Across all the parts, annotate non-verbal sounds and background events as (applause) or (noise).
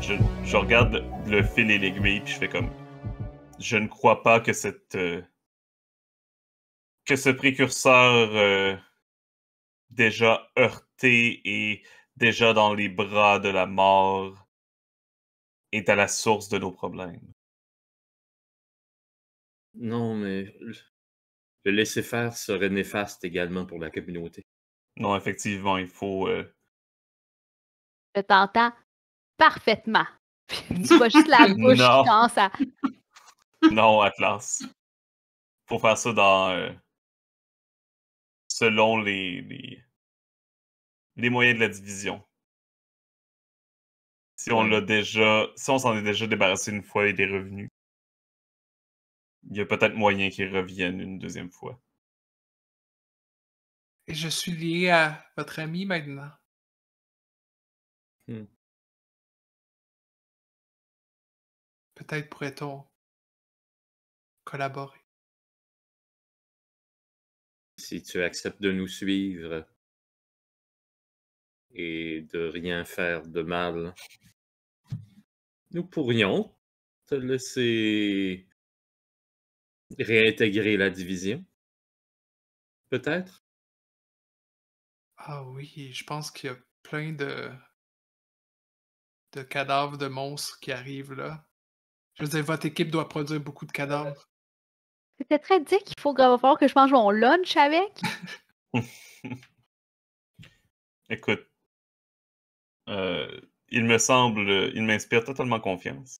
Je, regarde le fil et l'aiguille, puis je fais comme. Je ne crois pas que cette. Euh, que ce précurseur euh, déjà heurte et déjà dans les bras de la mort, est à la source de nos problèmes. Non, mais le laisser faire serait néfaste également pour la communauté. Non, effectivement, il faut. Euh, Je t'entends parfaitement. (laughs) tu vois juste la (laughs) bouche non. à à. non, Atlas. Faut faire ça dans. Euh, selon les, les, les moyens de la division. Si on l'a déjà, si on s'en est déjà débarrassé une fois et des revenus, il y a peut-être moyen qu'ils reviennent une deuxième fois. Et je suis lié à votre ami maintenant. Hmm. Peut-être pourrait-on collaborer. Si tu acceptes de nous suivre, et de rien faire de mal, nous pourrions te laisser réintégrer la division. Peut-être? Ah oui, je pense qu'il y a plein de... cadavres de monstres qui arrivent là. Je veux dire, votre équipe doit produire beaucoup de cadavres. C'était très dit qu'il faut falloir que je mange mon lunch avec. (laughs) Écoute, euh, il me semble, euh, il m'inspire totalement confiance.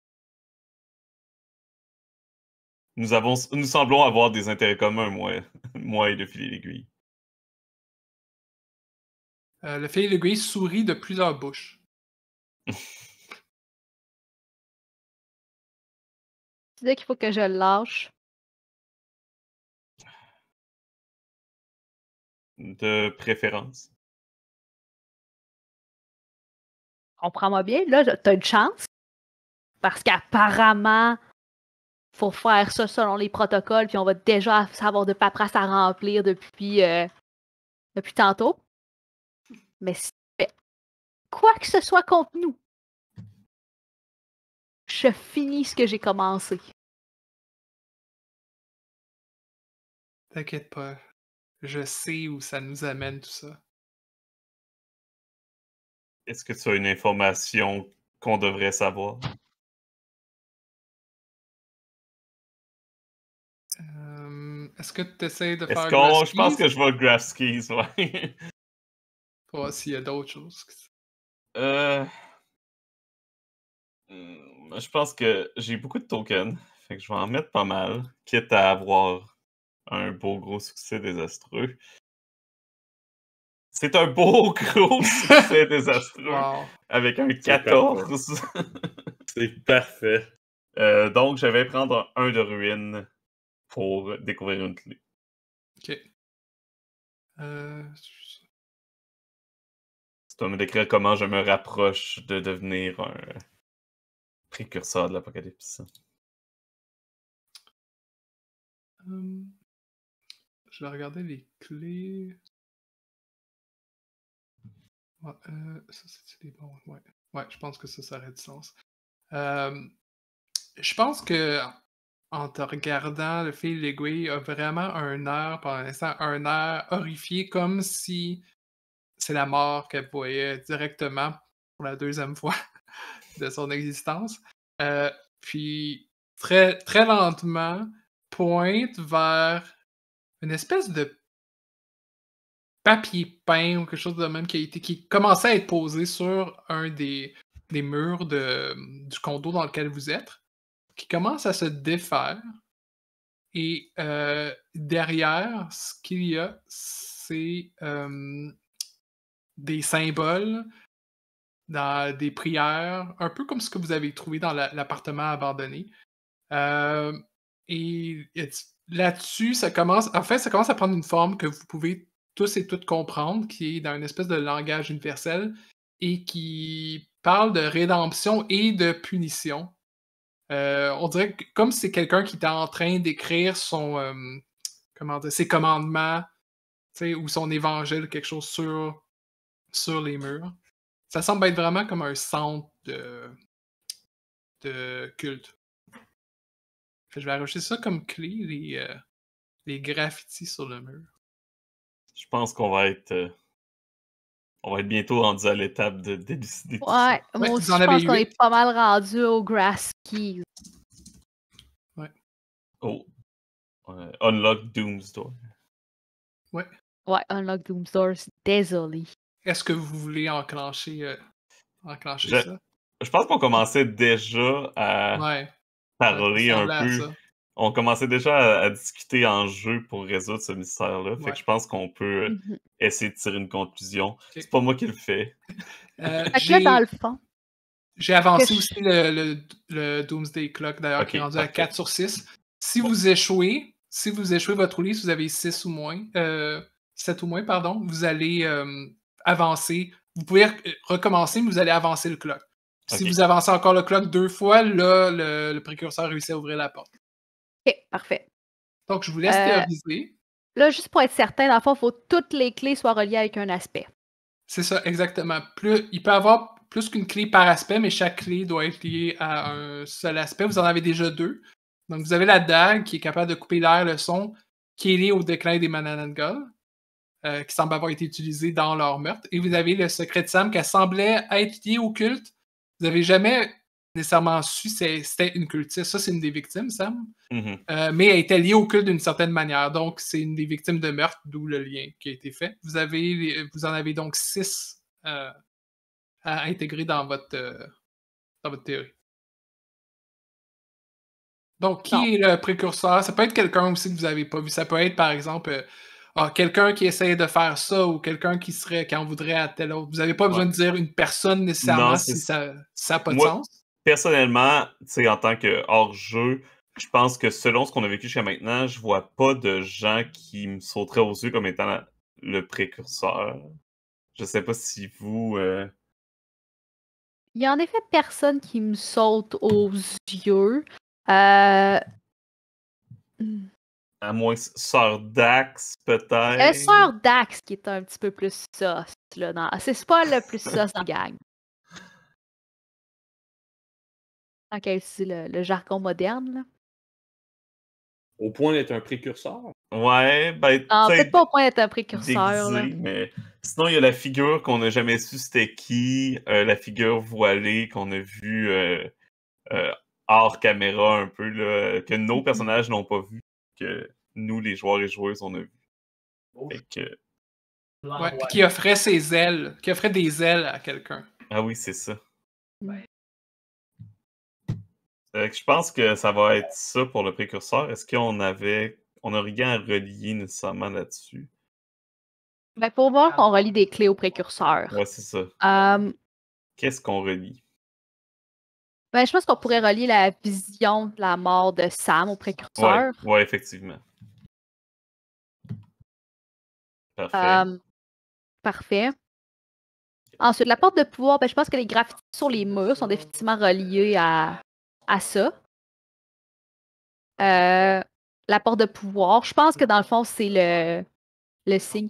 Nous, avons, nous semblons avoir des intérêts communs, moi, (laughs) moi et le filet d'aiguille. Euh, le filet d'aiguille sourit de plusieurs bouches. (laughs) tu dis qu'il faut que je le lâche. De préférence. Comprends-moi bien, là, tu as une chance. Parce qu'apparemment, il faut faire ça selon les protocoles, puis on va déjà avoir de paperasse à remplir depuis, euh, depuis tantôt. Mais quoi que ce soit contre nous, je finis ce que j'ai commencé. T'inquiète pas, je sais où ça nous amène tout ça. Est-ce que tu as une information qu'on devrait savoir? Euh, est-ce que tu essaies de faire. Je pense que je vais graph skis, (laughs) ouais. Pour voir s'il y a d'autres choses. Euh, euh, je pense que j'ai beaucoup de tokens. Fait que je vais en mettre pas mal, quitte à avoir un beau gros succès désastreux. C'est un beau (laughs) gros succès désastreux. Avec un 14. C'est parfait. Euh, donc, je vais prendre un de ruine pour découvrir une clé. Ok. Euh... Tu dois me décrire comment je me rapproche de devenir un précurseur de l'apocalypse. Euh, je vais regarder les clés. Ouais, euh, ça, c'est je pense que ça, ça aurait du sens. Euh, je pense que en te regardant, le fil d'aiguille a vraiment un air, un instant un air horrifié, comme si c'est la mort qu'elle voyait directement pour la deuxième fois (laughs) de son existence. Euh, puis, très, très lentement, pointe vers une espèce de papier peint ou quelque chose de même qui, a été, qui commençait à être posé sur un des, des murs de, du condo dans lequel vous êtes, qui commence à se défaire. Et euh, derrière, ce qu'il y a, c'est euh, des symboles dans des prières, un peu comme ce que vous avez trouvé dans l'appartement abandonné. Euh, et là-dessus, ça commence, en fait, ça commence à prendre une forme que vous pouvez tous et toutes comprendre, qui est dans une espèce de langage universel et qui parle de rédemption et de punition. Euh, on dirait que comme c'est quelqu'un qui est en train d'écrire son euh, comment ses commandements ou son évangile, quelque chose sur, les murs. Ça semble être vraiment comme un centre de, culte. je vais arracher ça comme clé, euh, les graffitis sur le mur je pense qu'on va être. Euh, on va être bientôt rendu à l'étape de délucider. Ouais, ouais, moi aussi, je pense qu'on est pas mal rendu au Grass Keys. Oh. Ouais. Oh. Unlock unlock Door. Ouais. Ouais, Unlock Doomsdoor, désolé. Est-ce que vous voulez enclencher, euh, enclencher ça? Je pense qu'on commençait déjà à ouais. parler un peu on commençait déjà à, discuter en jeu pour résoudre ce mystère-là. Fait je pense qu'on peut mhm. essayer de tirer une conclusion. C'est pas moi qui le fais. (laughs) Euh, j'ai avancé aussi le, Doomsday Clock, d'ailleurs, qui est rendu à 4 sur 6. Si vous échouez, si vous échouez votre roulis, si vous avez 6 ou moins, 7 euh, ou moins, pardon, vous allez euh, avancer. Vous pouvez recommencer, mais vous allez avancer le clock. Si vous avancez encore le clock deux fois, là, le, le précurseur réussit à ouvrir la porte. Parfait. Donc, je vous laisse euh, théoriser. Là, juste pour être certain, dans le fond, il faut que toutes les clés soient reliées avec un aspect. C'est ça, exactement. Plus, il peut y avoir plus qu'une clé par aspect, mais chaque clé doit être liée à un seul aspect. Vous en avez déjà deux. Donc, vous avez la dague qui est capable de couper l'air, le son, qui est lié au déclin des Mananangal, euh, qui semble avoir été utilisé dans leur meurtre. Et vous avez le secret de Sam qui semblait être lié au culte. Vous n'avez jamais nécessairement su c'était une culture Ça, c'est une des victimes, Sam. Mm-hmm. Euh, mais elle était liée au culte d'une certaine manière. Donc, c'est une des victimes de meurtre, d'où le lien qui a été fait. Vous, avez, vous en avez donc six euh, à intégrer dans votre, euh, dans votre théorie. Donc, qui est le précurseur? Ça peut être quelqu'un aussi que vous n'avez pas vu. Ça peut être, par exemple, ah, quelqu'un qui essayait de faire ça ou quelqu'un qui serait qui en voudrait à tel autre. Vous n'avez pas besoin de dire une personne nécessairement si ça n'a pas de sens personnellement, en tant que hors-jeu, je pense que selon ce qu'on a vécu jusqu'à maintenant, je vois pas de gens qui me sauteraient aux yeux comme étant le précurseur. Je sais pas si vous. Euh, Il y a en effet personne qui me saute aux yeux. Euh, à moins Sœur Dax, peut-être. Euh, sœur Dax qui est un petit peu plus sauce. Là, C'est pas le plus sauce dans la gang. tant qu'elle le, jargon moderne. Au point d'être un précurseur. Ouais, ben. Ah, peut-être pas au point d'être un précurseur. Mais... Sinon, il y a la figure qu'on n'a jamais su c'était qui, euh, la figure voilée qu'on a vue euh, euh, hors caméra un peu, là, que nos mm-hmm. personnages n'ont pas vu, que nous, les joueurs et joueuses, on a vu. Oh. Fait que... qui offrait ses ailes, qui offrait des ailes à quelqu'un. Ah oui, c'est ça. Ouais. Mm. Euh, je pense que ça va être ça pour le précurseur. Est-ce qu'on avait. On a rien à relier nécessairement là-dessus? Ben pour voir ah. qu'on relie des clés au précurseur. Ouais, c'est ça. Hum. Qu'est-ce qu'on relie? Ben, je pense qu'on pourrait relier la vision de la mort de Sam au précurseur. Ouais, effectivement. Parfait. Hum. parfait. Ensuite, la porte de pouvoir, ben, je pense que les graffitis sur les murs sont définitivement reliés à, à ça. Euh, la porte de pouvoir, je pense que dans le fond, c'est le, le signe.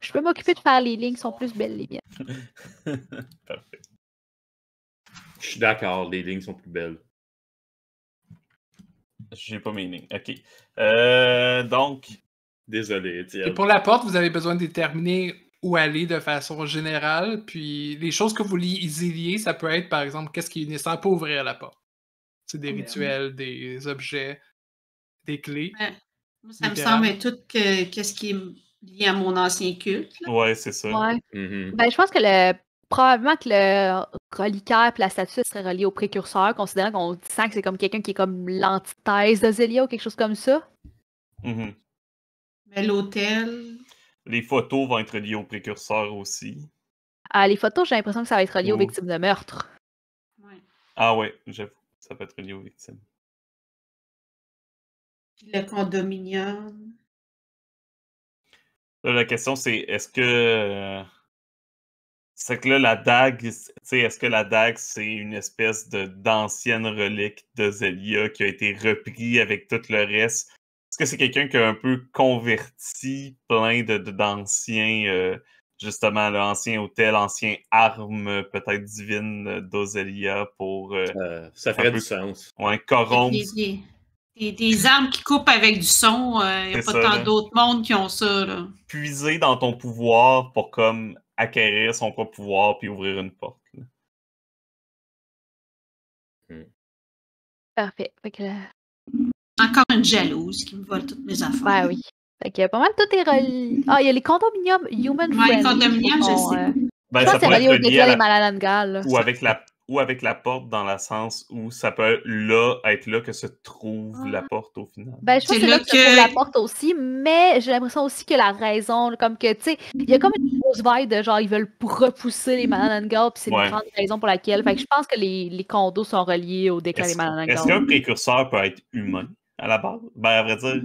Je peux m'occuper de faire les lignes, sont plus belles les miennes. (laughs) Parfait. Je suis d'accord, les lignes sont plus belles. J'ai pas mes lignes. OK. Euh, donc. Désolé, Et pour la porte, vous avez besoin de déterminer où aller de façon générale. Puis les choses que vous liez, ça peut être, par exemple, qu'est-ce qui est nécessaire pour ouvrir la porte. C'est des rituels, des objets, des clés. Ça me semble tout ce qui est lié à mon ancien culte. Oui, c'est ça. Mm-hmm. Ben, je pense que le, probablement que le reliquaire et la statue serait relié au précurseur, considérant qu'on sent que c'est comme quelqu'un qui est comme l'antithèse de ou quelque chose comme ça. Mm-hmm. Mais l'hôtel, les photos vont être liées aux précurseurs aussi. Ah, les photos, j'ai l'impression que ça va être lié aux victimes de meurtre. Ah ouais, j'avoue, ça peut être lié aux victimes. Le condominium. Là, la question, c'est est-ce que. Euh, c'est que là, la dague, est-ce que la dague, c'est une espèce d'ancienne relique de Zelia qui a été repris avec tout le reste, est-ce que c'est quelqu'un qui a un peu converti plein d'anciens, euh, justement, l'ancien hôtel, ancien arme, peut-être divine euh, d'Ozelia pour. Euh, ça ferait du sens. Ouais, corrompre. Des, des, armes qui coupent avec du son. Il n'y a pas tant d'autres mondes qui ont ça. Là. Puiser dans ton pouvoir pour comme acquérir son propre pouvoir puis ouvrir une porte. Hmm. Parfait. Encore une jalouse qui me vole toutes mes affaires. Ben oui. Fait que pas mal tout est relié. Ah, il y a les condominiums Human ouais, les condominiums, je sais. Euh, ben, ça, que ça les Ou avec la ou avec la porte dans le sens où ça peut là être là que se trouve la ah. porte au final. Ben, je pense que c'est là que, se trouve la porte aussi, mais j'ai l'impression aussi que la raison, comme que, tu sais, il y a comme une grosse vibe de genre, ils veulent repousser les Girls, puis c'est une grande raison pour laquelle. Fait que je pense que les, les condos sont reliés au déclin des Est-ce qu'un précurseur peut être humain? à la base. Ben, à vrai dire,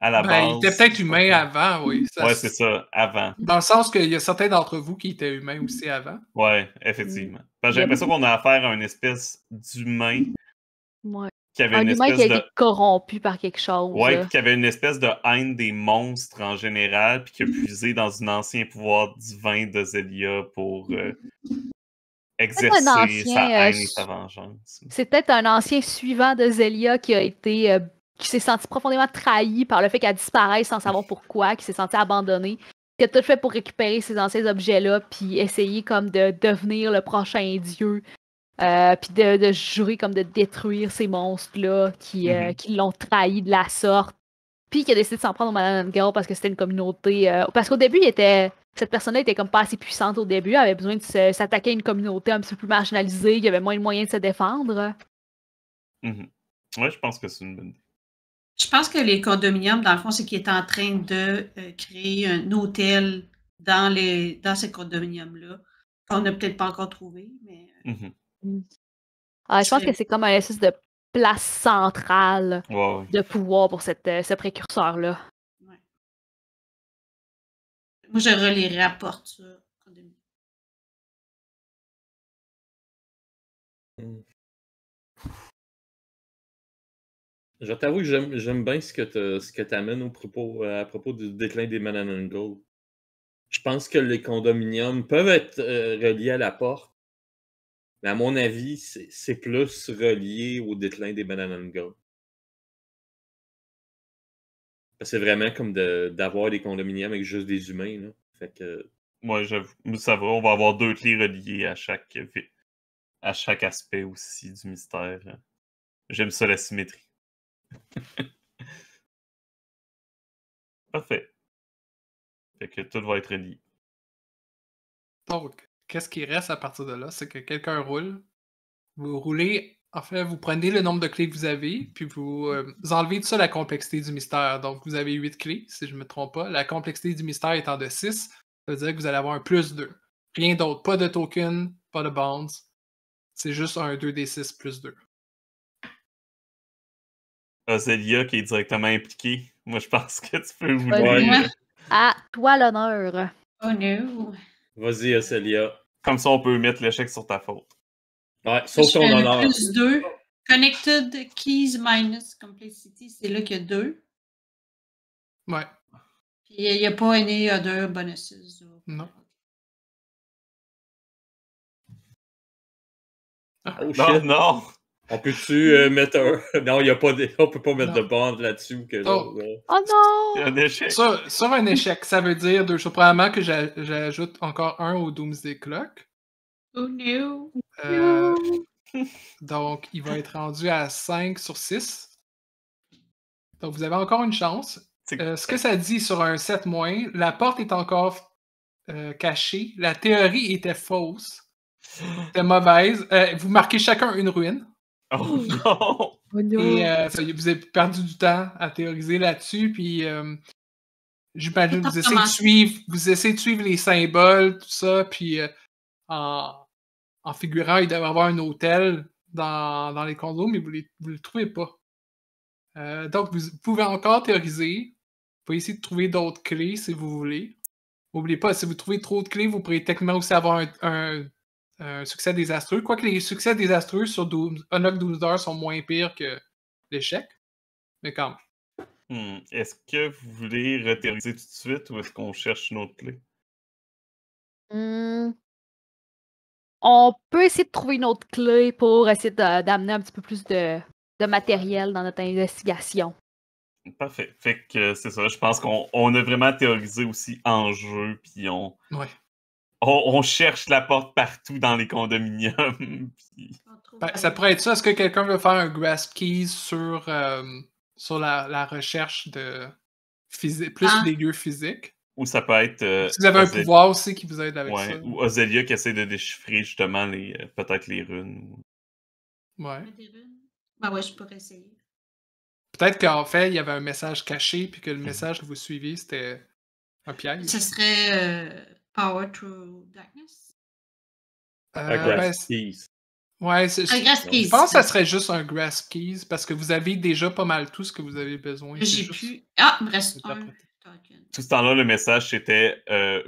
à la ben, base. Il était peut-être humain avant, oui. Ouais, oui, c'est ça, avant. Dans le sens qu'il y a certains d'entre vous qui étaient humains aussi avant. Oui, mm. effectivement. Ben, j'ai l'impression qu'on a affaire à une espèce d'humain. Ouais. Qui avait un humain qui a été corrompu par quelque chose. Ouais, qui avait une espèce de haine des monstres en général, puis qui a puisé dans un ancien pouvoir divin de Zelia pour euh, mm-hmm. exercer sa euh, haine et sa vengeance. C'est peut-être un ancien suivant de Zelia qui a été euh, qui s'est senti profondément trahi par le fait qu'elle disparaisse sans savoir pourquoi, qui s'est senti abandonnée, qui a tout fait pour récupérer ces anciens objets-là, puis essayer comme de devenir le prochain dieu, euh, puis de, de, jurer comme de détruire ces monstres-là qui, euh, mhm. qui l'ont trahi de la sorte, puis qui a décidé de s'en prendre au Madame Girl parce que c'était une communauté. Euh, parce qu'au début, il était, cette personne-là était comme pas assez puissante au début, avait besoin de s'attaquer à une communauté un petit peu plus marginalisée, il y avait moins de moyens de se défendre. Mhm. Oui, je pense que c'est une bonne je pense que les condominiums, dans le fond, c'est qu'il est en train de euh, créer un hôtel dans, les, dans ces condominiums-là, qu'on n'a peut-être pas encore trouvé, mais. Euh, mm-hmm. mm. ah, je pense que c'est comme un espèce de place centrale de pouvoir pour cette, euh, ce précurseur-là. Moi, je relirai à ça. Je t'avoue que j'aime bien ce que tu amènes au propos, euh, à propos du déclin des Mananango. Je pense que les condominiums peuvent être euh, reliés à la porte, mais à mon avis, c'est plus relié au déclin des Mananango. C'est vraiment comme d'avoir des condominiums avec juste des humains. Là. Fait que... Moi, Ça on va avoir deux clés reliées à chaque, à chaque aspect aussi du mystère. J'aime ça, la symétrie. (laughs) Parfait. Fait que tout va être ready. Donc, qu'est-ce qui reste à partir de là? C'est que quelqu'un roule. Vous roulez, en fait, vous prenez le nombre de clés que vous avez, puis vous, euh, enlevez tout ça la complexité du mystère. Donc, vous avez 8 clés, si je ne me trompe pas. La complexité du mystère étant de 6, ça veut dire que vous allez avoir un plus 2. Rien d'autre. Pas de token, pas de bonds. C'est juste un 2d6 plus 2. Ah, qui est directement impliquée. Moi, je pense que tu peux vouloir. Ah, toi l'honneur. Oh no. Vas-y, Ocelia. Comme ça, on peut mettre l'échec sur ta faute. Ouais, sauf ton honneur. Plus 2. Connected keys minus complexity, c'est là qu'il y a deux. Ouais. Puis il n'y a pas any other bonuses. Non. Oh, non, non, on peut-tu euh, mettre un. (laughs) Non, y a pas on peut pas mettre de bande là-dessus. Que oh. oh non! Sur, un échec, ça veut dire deux choses. Probablement que j'ajoute encore un au Doomsday Clock. Oh donc, il va être rendu à 5 sur 6. Donc, vous avez encore une chance. Euh, ce que ça dit sur un 7 moins, la porte est encore cachée. La théorie était fausse. C'était mauvaise. vous marquez chacun une ruine. Oh, (laughs) euh, vous avez perdu du temps à théoriser là-dessus, puis euh, j'imagine vous essayez de suivre, vous essayez de suivre les symboles, tout ça, puis euh, en, figurant, il devait avoir un hôtel dans, les condos, mais vous ne le trouvez pas. donc, vous pouvez encore théoriser. Vous pouvez essayer de trouver d'autres clés si vous voulez. N'oubliez pas, si vous trouvez trop de clés, vous pourrez techniquement aussi avoir un un succès désastreux. Quoique les succès désastreux sur de 12 heures sont moins pires que l'échec, mais quand même. Hmm. Est-ce que vous voulez retériser tout de suite ou est-ce qu'on cherche une autre clé? Hmm. On peut essayer de trouver une autre clé pour essayer d'amener un petit peu plus de, matériel dans notre investigation. Parfait. Fait que euh, c'est ça. Je pense qu'on on a vraiment théorisé aussi en jeu, puis on, ouais on, cherche la porte partout dans les condominiums. (laughs) Ben, ça pourrait être ça. Est-ce que quelqu'un veut faire un grasp keys sur, euh, sur la, recherche de plus ah. des lieux physiques? Ou ça peut être. Euh, vous avez un pouvoir aussi qui vous aide avec ça. Ou Ozelia qui essaie de déchiffrer justement les euh, peut-être les runes. Ouais. Ben ouais, je pourrais essayer. Peut-être qu'en fait, il y avait un message caché, puis que le hmm. message que vous suivez, c'était un piège. Ce serait Power through darkness? Euh, un ben, keys. Ouais, un Je pense que ça serait juste un grasp keys parce que vous avez déjà pas mal tout ce que vous avez besoin. J'ai pu. Ah, me reste un. Tout ce temps-là, le message c'était euh,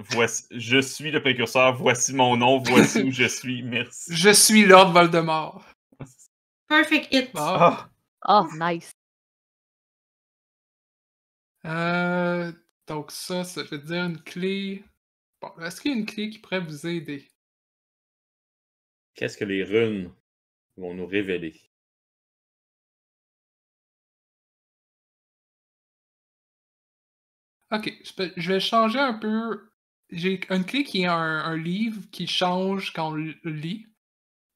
Je suis le précurseur, voici mon nom, voici où je (laughs) suis, merci. Je suis Lord Voldemort. Perfect hit. Ah! Oh, nice. Euh, donc, ça, ça veut dire une clé. Bon, est-ce qu'il y a une clé qui pourrait vous aider? Qu'est-ce que les runes vont nous révéler? Ok, je vais changer un peu. J'ai une clé qui est un, livre qui change quand on le lit.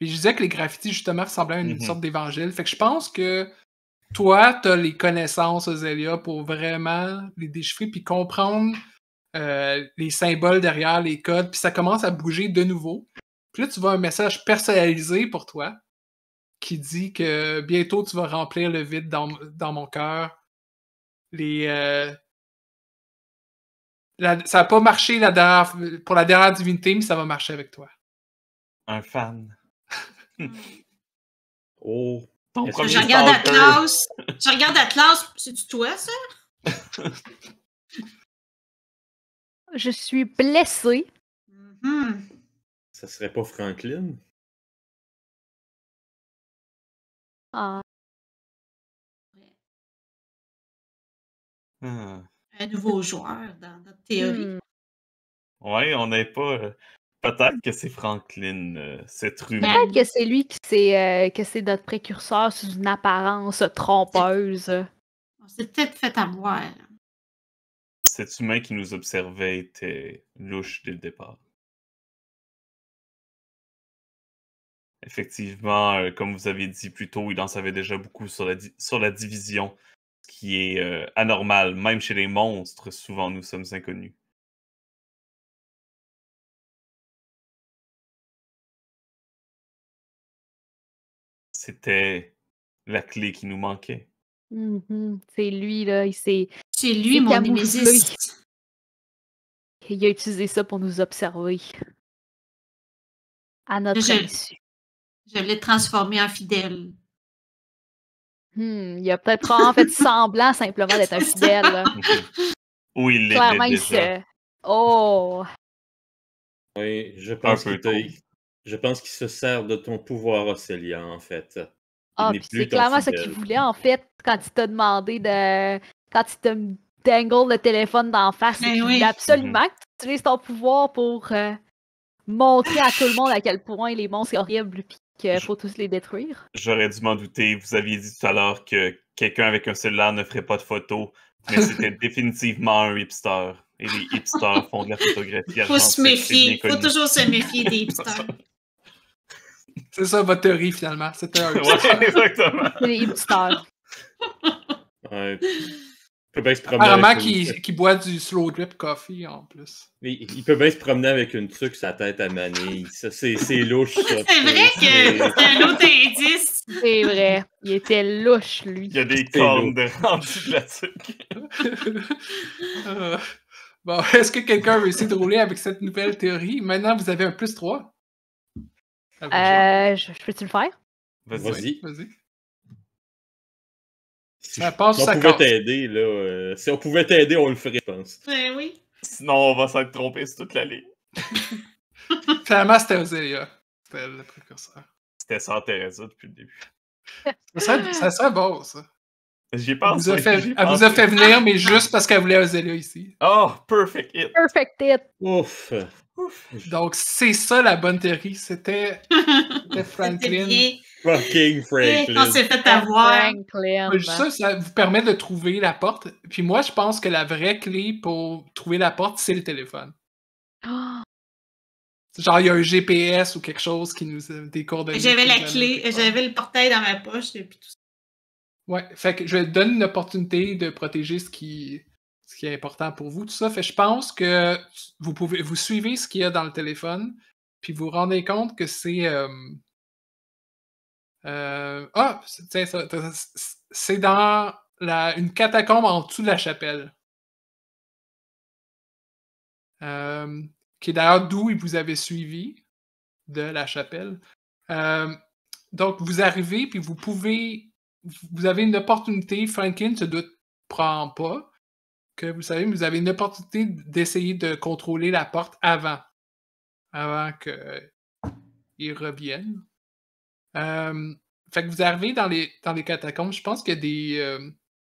Puis je disais que les graffitis, justement, ressemblaient à une mm-hmm. sorte d'évangile. Fait que je pense que toi, tu as les connaissances, Zélia, pour vraiment les déchiffrer puis comprendre euh, les symboles derrière les codes, puis ça commence à bouger de nouveau. Puis là, tu vois un message personnalisé pour toi qui dit que bientôt tu vas remplir le vide dans, mon cœur. Les. Euh, ça n'a pas marché la pour la dernière divinité, mais ça va marcher avec toi. Un fan. (laughs) oh. je regarde Atlas. Je regarde Atlas. C'est-tu toi, ça? (laughs) je suis blessée. Mm-hmm. Ça serait pas Franklin? Ah. Hmm. Un nouveau joueur dans notre théorie. Hmm. Oui, on n'est pas. Euh, peut-être que c'est Franklin, euh, cette rumeur. Peut-être que c'est lui qui c'est euh, que c'est notre précurseur sous une apparence trompeuse. On s'est peut-être fait avoir cet humain qui nous observait était louche dès le départ. Effectivement, euh, comme vous avez dit plus tôt, il en savait déjà beaucoup sur la, sur la division, ce qui est anormale euh, anormal. Même chez les monstres, souvent nous sommes inconnus. C'était la clé qui nous manquait. Mmh c'est lui, là. il C'est lui, mon Il a utilisé ça pour nous observer. À notre Je- Je l'ai transformé en fidèle. Hmm, il a peut-être en fait semblant simplement d'être un (laughs) fidèle Oui. il Clairement, Oh! Oui, je pense qu'il je pense qu'il se sert de ton pouvoir, Océlia, en fait. Ah, c'est clairement ce qu'il voulait en fait quand il t'a demandé de. Quand il te dangle le téléphone d'en face, ben il oui. absolument que tu utilises ton pouvoir pour euh, montrer à tout le monde à quel point les monstres sont horribles qu'il faut tous les détruire. J'aurais dû m'en douter. Vous aviez dit tout à l'heure que quelqu'un avec un cellulaire ne ferait pas de photos, mais (laughs) c'était définitivement un hipster. Et les hipsters font de la photographie. Faut se méfier. Faut toujours se méfier des (laughs) hipsters. C'est ça votre théorie finalement. C'était un (laughs) hipster. exactement. les hipsters. Il peut bien se promener. Apparemment, qui, qui boit du slow drip coffee en plus. Il, peut bien se promener avec une tuque, sa tête à manille. Ça, c'est, c'est louche. c'est vrai que c'est un autre indice. C'est vrai. Il était louche, lui. Il y a des cornes en dessous de la tuque. (laughs) Euh, bon, est-ce que quelqu'un veut essayer de rouler avec cette nouvelle théorie? Maintenant, vous avez un plus 3. Euh, je, peux-tu le faire? Vas-y. Vas-y on ça pouvait t'aider, là, euh, si on pouvait t'aider, on le ferait, je pense. Ben oui. Sinon, on va s'être trompé sur toute la ligne. Clairement, (laughs) c'était Ozelia. C'était le précurseur. C'était sans Teresa depuis le début. Ça serait, ça serait bon, ça. J'y pense. Elle, vous a, fait, venir, mais juste parce qu'elle voulait Ozelia ici. Oh, perfect hit. Perfect hit. Ouf. Ouf. Donc, c'est ça la bonne théorie. C'était (laughs) Franklin. Fucking Franklin. On s'est fait avoir. Ça, vous permet de trouver la porte. Puis moi, je pense que la vraie clé pour trouver la porte, c'est le téléphone. Oh! Genre, il y a un GPS ou quelque chose qui nous euh, des J'avais la clé, j'avais le portail dans ma poche et puis tout ça. Ouais, fait que je vais donne une opportunité de protéger ce qui, ce qui est important pour vous, tout ça. Fait que je pense que vous pouvez vous suivez ce qu'il y a dans le téléphone, puis vous vous rendez compte que c'est. Euh, euh, ah, c'est dans une catacombe en dessous de la chapelle. Euh, qui est d'ailleurs d'où il vous avait suivi, de la chapelle. Euh, donc, vous arrivez, puis vous pouvez. Vous avez une opportunité. Franklin ne se doute prend pas que vous savez, vous avez une opportunité d'essayer de contrôler la porte avant. Avant qu'il revienne. Euh, fait que vous arrivez dans les, dans les catacombes, je pense qu'il y a des. Euh,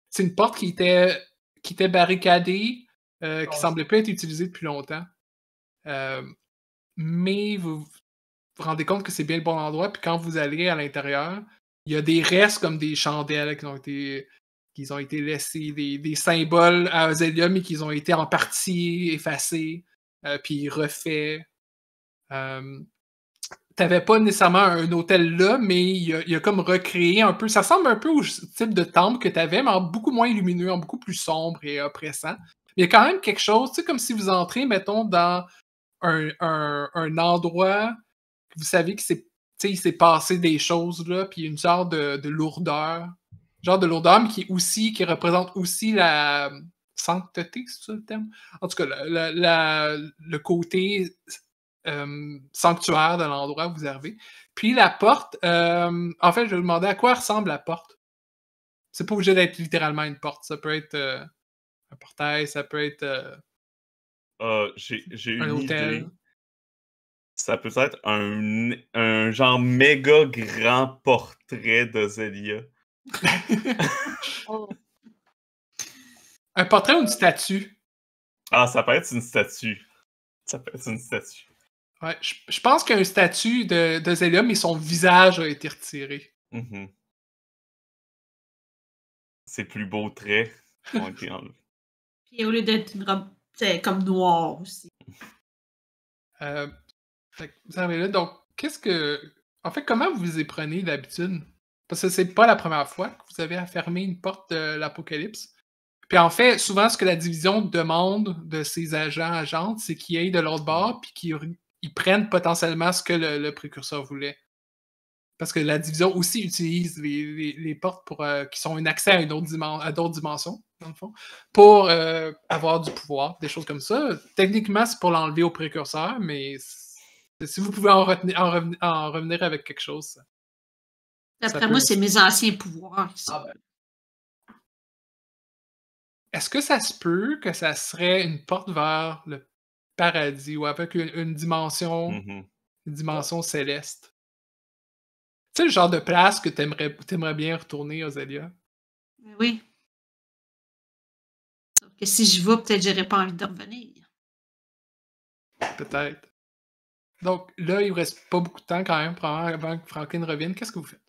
c'est une porte qui était, qui était barricadée, euh, qui semblait pas être utilisée depuis longtemps. mais vous vous rendez compte que c'est bien le bon endroit, puis quand vous allez à l'intérieur, il y a des restes comme des chandelles qui ont été, qui ont été laissés, des, symboles à Eusélium et qui ont été en partie effacés, puis refaits t'avais pas nécessairement un hôtel là, mais il a, a, comme recréé un peu. Ça ressemble un peu au type de temple que t'avais, mais en beaucoup moins lumineux, en beaucoup plus sombre et oppressant. Mais il y a quand même quelque chose, tu sais, comme si vous entrez, mettons, dans un, endroit vous savez que c'est s'est passé des choses, là, puis une sorte de, de lourdeur. Genre de lourdeur, mais qui aussi, qui représente aussi la sancteté, c'est ça le terme? En tout cas, le côté euh, sanctuaire de l'endroit où vous arrivez. Puis la porte, euh, en fait, je vais demander à quoi ressemble la porte. C'est pas obligé d'être littéralement une porte. Ça peut être euh, un portail, ça peut être. J'ai une hôtel. Idée. Ça peut être un, genre méga grand portrait de Zelia. (laughs) Oh. un portrait ou une statue? Ah, ça peut être une statue. Ça peut être une statue. Ouais, je, pense qu'un statut de, de et mais son visage a été retiré. Ses mhm. plus beaux traits ont été enlevés. (laughs) Puis au lieu d'être une robe comme noir aussi. Euh, vous avez là, donc, qu'est-ce que. En fait, comment vous vous y prenez d'habitude? Parce que c'est pas la première fois que vous avez à fermer une porte de l'apocalypse. Puis en fait, souvent, ce que la division demande de ses agents, agentes, c'est qu'ils aillent de l'autre bord puis qu'ils ils prennent potentiellement ce que le, précurseur voulait. Parce que la division aussi utilise les, portes pour, euh, qui sont un accès à, une autre à d'autres dimensions, dans le fond, pour euh, avoir du pouvoir, des choses comme ça. Techniquement, c'est pour l'enlever au précurseur, mais si vous pouvez en, revenir, avec quelque chose. D'après moi, c'est mes anciens pouvoirs. Ah ben. Est-ce que ça se peut que ça serait une porte vers le paradis ou avec une, dimension, mm-hmm. dimension céleste. Tu sais, le genre de place que t'aimerais, aimerais bien retourner, Ozelia? Ben oui. Sauf que si je vais, peut-être j'aurais pas envie de revenir. Peut-être. Donc là, il ne reste pas beaucoup de temps quand même avant que Franklin revienne. Qu'est-ce que vous faites?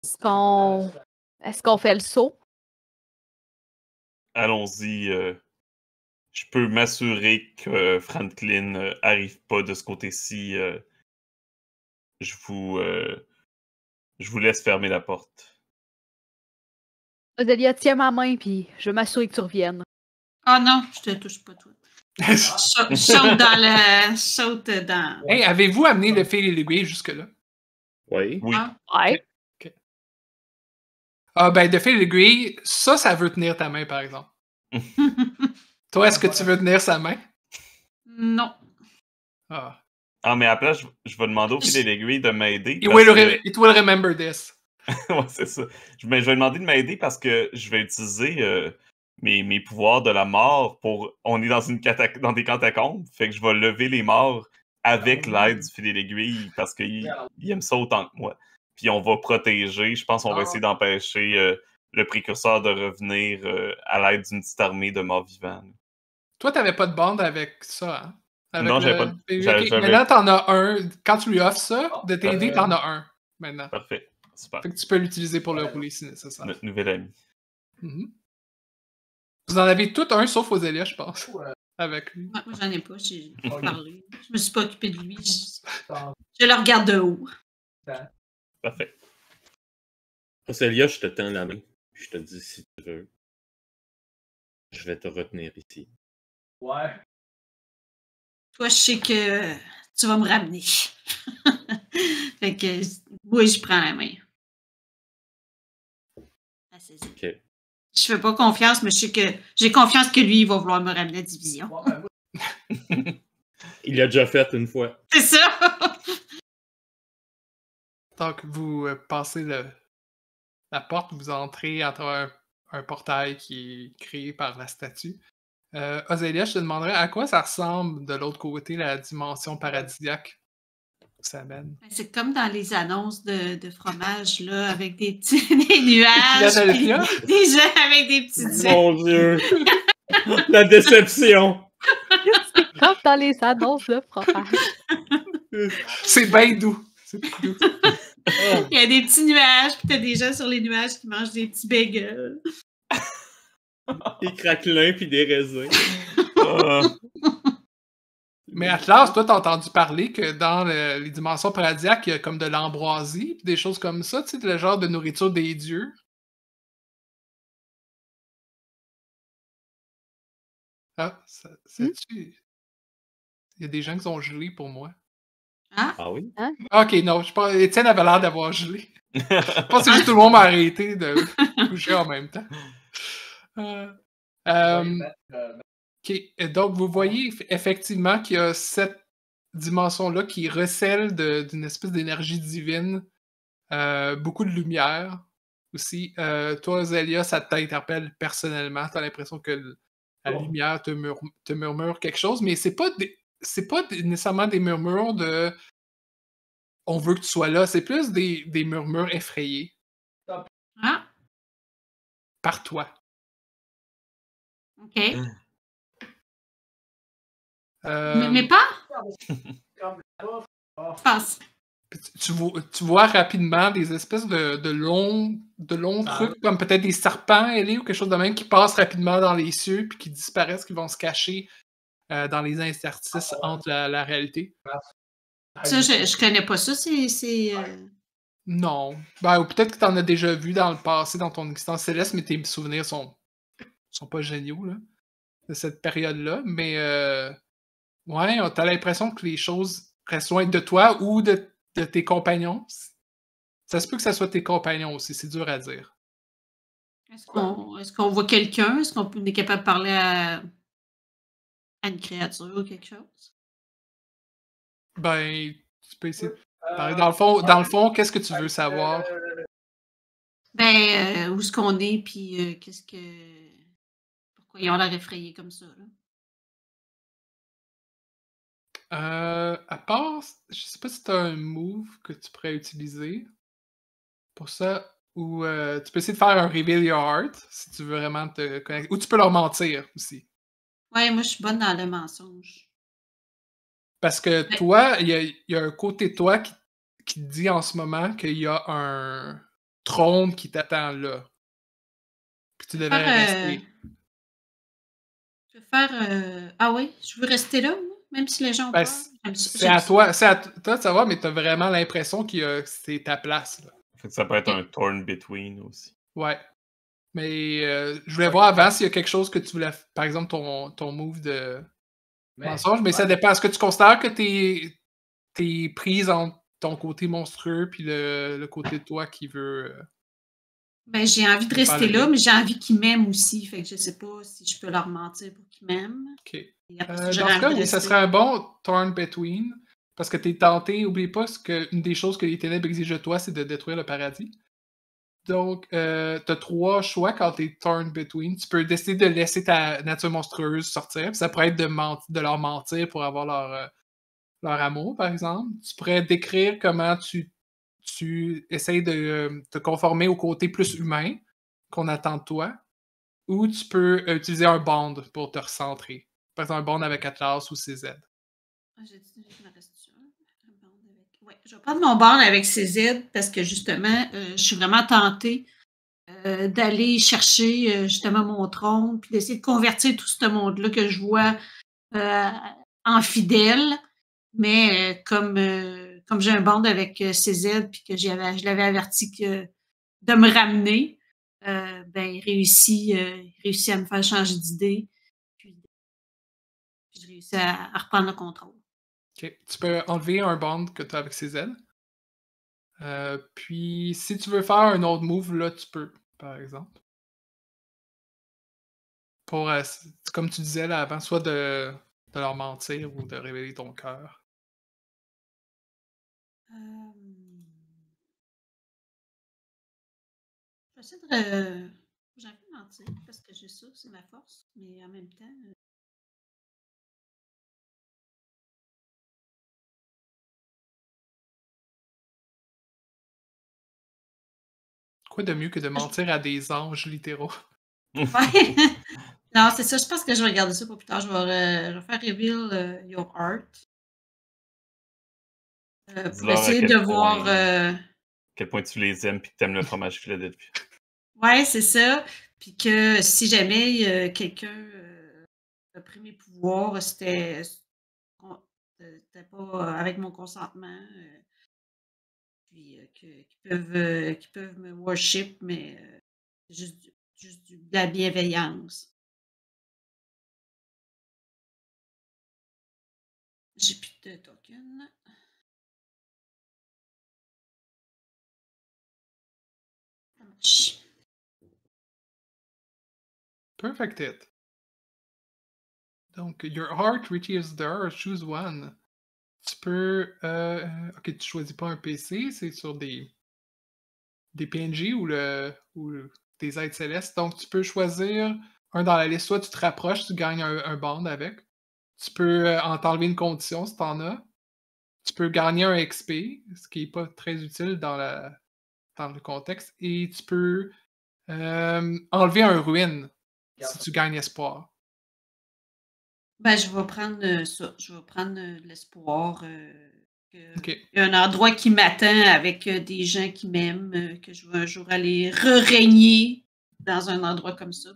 Est-ce qu'on fait le saut? Allons-y euh, je peux m'assurer que euh, Franklin euh, arrive pas de ce côté-ci. Euh, je vous je vous laisse fermer la porte. Odelia, tiens ma main, puis je m'assure que tu reviennes. Ah oh non, je te touche pas, toi. saute, (laughs) dans le. Saute dans. Hey, avez-vous amené le fil et l'aiguille jusque-là? Oui. Oui. Ah, ouais. ah ben, le fil et l'aiguille, ça, ça veut tenir ta main, par exemple. (laughs) Toi, est-ce que tu veux tenir sa main? Non. Ah. ah mais après, je, je vais demander au fil d'aiguille de m'aider. It, will remember this. (laughs) ouais, c'est ça. Je, vais demander de m'aider parce que je vais utiliser euh, mes, pouvoirs de la mort pour. On est dans, une dans des catacombes, fait que je vais lever les morts avec oh. l'aide du fil d'aiguille l'aiguille parce qu'il aime ça autant que moi. Puis on va protéger, je pense qu'on va ah. essayer d'empêcher euh, le précurseur de revenir euh, à l'aide d'une petite armée de morts vivants. Toi, t'avais pas de bande avec ça, hein? Avec non, j'avais pas de... J'avais, Maintenant, t'en as un. Quand tu lui offres ça, ah, de t'aider, euh, tu t'en as un maintenant. Parfait. Super. Fait tu peux l'utiliser pour le rouler si nécessaire. Notre nouvel ami. Mm-hmm. Vous en avez tout un sauf Ozelia, je pense. Avec lui. moi, j'en ai pas. J'ai (laughs) parlé. je me suis pas occupé de lui. Je, le regarde de haut. Parfait. Ozelia, je te tends la main. Je te dis si tu veux. Je vais te retenir ici. Ouais. Toi, je sais que tu vas me ramener. (laughs) fait que, oui, je prends la main. Ah, ok. Je fais pas confiance, mais je sais que j'ai confiance que lui, il va vouloir me ramener à division. Ben, (laughs) il l'a déjà fait une fois. C'est ça! Donc, (laughs) vous euh, passez la porte, vous entrez entre un portail qui est créé par la statue. Euh, je te demanderais à quoi ça ressemble de l'autre côté, la dimension paradisiaque, ça mène. Ben, c'est comme dans les annonces de, fromage, là, avec des, petits, (laughs) nuages, des, gens avec des petits Mon Dieu! (laughs) la déception! comme dans les annonces de fromage. C'est bien doux. C'est doux. (laughs) Il y a des petits nuages, puis t'as des gens sur les nuages qui mangent des petits bagels. Il craque l'un puis des raisins. (laughs) Mais Atlas, toi, t'as entendu parler que dans les dimensions paradiaques, il y a comme de l'ambroisie, des choses comme ça, tu sais, le genre de nourriture des dieux. Ah, c'est-tu... Hmm? Il y a des gens qui sont gelés pour moi. Ah, ah oui? Ah. Ok, non, Étienne avait l'air d'avoir gelé. (laughs) je pense que tout le monde m'a arrêté de (laughs) bouger en même temps. Euh, ben, euh, ben. Donc, vous voyez effectivement qu'il y a cette dimension-là qui recèle d'une espèce d'énergie divine, euh, beaucoup de lumière aussi. toi, Zélia, ça t'interpelle personnellement. Tu as l'impression que la lumière te, murmure quelque chose, mais c'est pas pas nécessairement des murmures de on veut que tu sois là, c'est plus des, murmures effrayés. Ah. Par toi. OK. Mmh. Mais, mais, euh, pas? Tu vois, tu vois, rapidement des espèces de, longs, de longs ah. trucs, comme peut-être des serpents ailés ou quelque chose de même, qui passent rapidement dans les cieux puis qui disparaissent, qui vont se cacher euh, dans les interstices ah. entre la, réalité. Ah. Ça, je, connais pas ça, c'est. Euh, non. Ben, ou peut-être que tu en as déjà vu dans le passé, dans ton existence céleste, mais tes souvenirs sont sont pas géniaux, là, de cette période-là. Mais euh, ouais, t'as l'impression que les choses restent loin de toi ou de, tes compagnons. Ça se peut que ça soit tes compagnons aussi, c'est dur à dire. Est-ce qu'on voit quelqu'un? Est-ce qu'on est capable de parler à, une créature ou quelque chose? Ben, tu peux essayer. Euh, dans le fond, dans le fond, qu'est-ce que tu veux euh, savoir? Ben, où est-ce qu'on est, puis qu'est-ce que. Et on ont l'air comme ça. Euh, à part, je sais pas si tu as un move que tu pourrais utiliser pour ça, ou euh, tu peux essayer de faire un reveal your heart si tu veux vraiment te connecter, ou tu peux leur mentir aussi. Ouais, moi je suis bonne dans le mensonge. Parce que toi, il y, a un côté toi qui, dit en ce moment qu'il y a un trône qui t'attend là. Puis tu devrais euh, rester. Je peux faire. Euh, ah oui, je veux rester là, même si les gens ben, C'est à toi, toi de savoir, mais tu as vraiment l'impression que c'est ta place. là. ça peut être un turn between aussi. Ouais. Mais euh, je voulais voir avant s'il y a quelque chose que tu voulais. Par exemple, ton, move de ben, mensonge, mais ça dépend. Est-ce que tu considères que t'es es prise entre ton côté monstrueux puis le, côté de toi qui veut. Euh, ben, j'ai envie de rester là, mais j'ai envie qu'ils m'aiment aussi. Fait que je sais pas si je peux leur mentir pour qu'ils m'aiment. OK. Euh, ce cas, ça serait un bon turn between. Parce que t'es tenté, oublie pas qu'une une des choses que les ténèbres exigent de toi, c'est de détruire le paradis. Donc, euh, t'as trois choix quand t'es turn between. Tu peux décider de laisser ta nature monstrueuse sortir. ça pourrait être de, leur mentir pour avoir leur, euh, leur amour, par exemple. Tu pourrais décrire comment tu tu essayes de euh, te conformer au côté plus humain qu'on attend de toi, ou tu peux euh, utiliser un bond pour te recentrer. Par exemple, un bond avec Atlas ou CZ. J'ai dit, je avec. je vais prendre mon bond avec CZ parce que justement, euh, je suis vraiment tentée d'aller chercher justement mon trône, puis d'essayer de convertir tout ce monde-là que je vois en fidèle. Mais comme comme j'ai un bond avec euh, CZ, puis que je l'avais averti de me ramener, euh, ben, euh, il réussit, à me faire changer d'idée. Puis, j'ai réussi à, reprendre le contrôle. OK. Tu peux enlever un bond que tu as avec ses puis, si tu veux faire un autre move, là, tu peux, par exemple. Pour, comme tu disais là avant, soit de, de leur mentir ou de révéler ton cœur. Euh... Je vais essayer de. J'ai mentir parce que j'ai ça, c'est ma force, mais en même temps. Euh Quoi de mieux que de mentir à des anges littéraux? (laughs) non, c'est ça. Je pense que je vais regarder ça pour plus tard. Je vais, refaire faire Reveal euh, Your Art pour euh, essayer de voir. Euh, à quel point tu les aimes et que tu aimes le fromage depuis. Ouais, c'est ça. Puis que si jamais euh, quelqu'un a pris mes pouvoirs, c'était pas avec mon consentement. puis qu'ils peuvent, peuvent me worship, mais juste, juste de la bienveillance. J'ai plus de tokens. Perfect it. Donc, your heart reaches there, choose one. Tu peux. Euh, ok, tu choisis pas un PC, c'est sur des. des PNJ ou, des aides célestes. Donc, tu peux choisir un dans la liste. Soit tu te rapproches, tu gagnes un, un bond avec. Tu peux euh, en t'enlever une condition si t'en as. Tu peux gagner un XP, ce qui est pas très utile dans la, dans le contexte et tu peux euh, enlever un ruine si tu gagnes espoir. Ben, je vais prendre euh, ça. Je vais prendre euh, l'espoir. Euh, y a un endroit qui m'attend avec des gens qui m'aiment, que je vais un jour aller re-régner dans un endroit comme ça,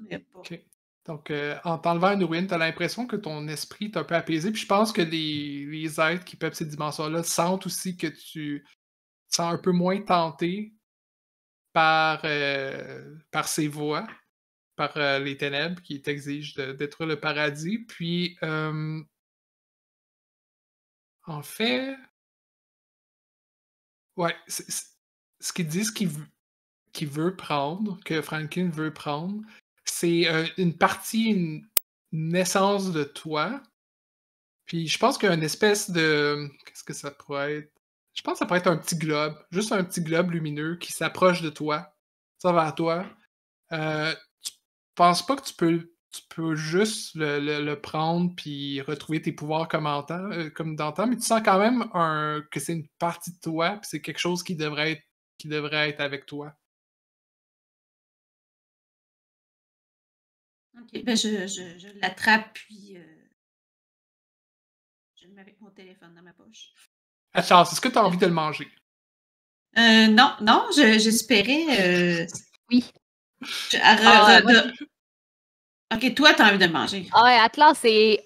Donc, en t'enlevant une ruine, as l'impression que ton esprit est un peu apaisé. Puis je pense que les, êtres qui peuvent ces dimensions-là sentent aussi que tu sens un peu moins tenté euh, par, ses voix, par euh, les ténèbres qui t'exigent de détruire le paradis. Puis, euh, en fait, ouais, ce qu'ils disent qu'il veut prendre, que Franklin veut prendre, c'est une partie, une naissance de toi. Puis je pense qu'une espèce de. Qu'est-ce que ça pourrait être? Je pense que ça pourrait être un petit globe, juste un petit globe lumineux qui s'approche de toi, ça va à toi. Euh, tu penses pas que tu peux, tu peux juste le, prendre puis retrouver tes pouvoirs comme, d'antan, euh, comme mais tu sens quand même que c'est une partie de toi, puis c'est quelque chose qui devrait être, qui devrait être avec toi. Ok, ben je, l'attrape puis euh, je le mets avec mon téléphone dans ma poche est-ce que tu as envie de le manger? Euh, non, non, j'espérais. Euh, oui. Ah, ok, toi, tu as envie de le manger. Ah ouais, Atlas, c'est.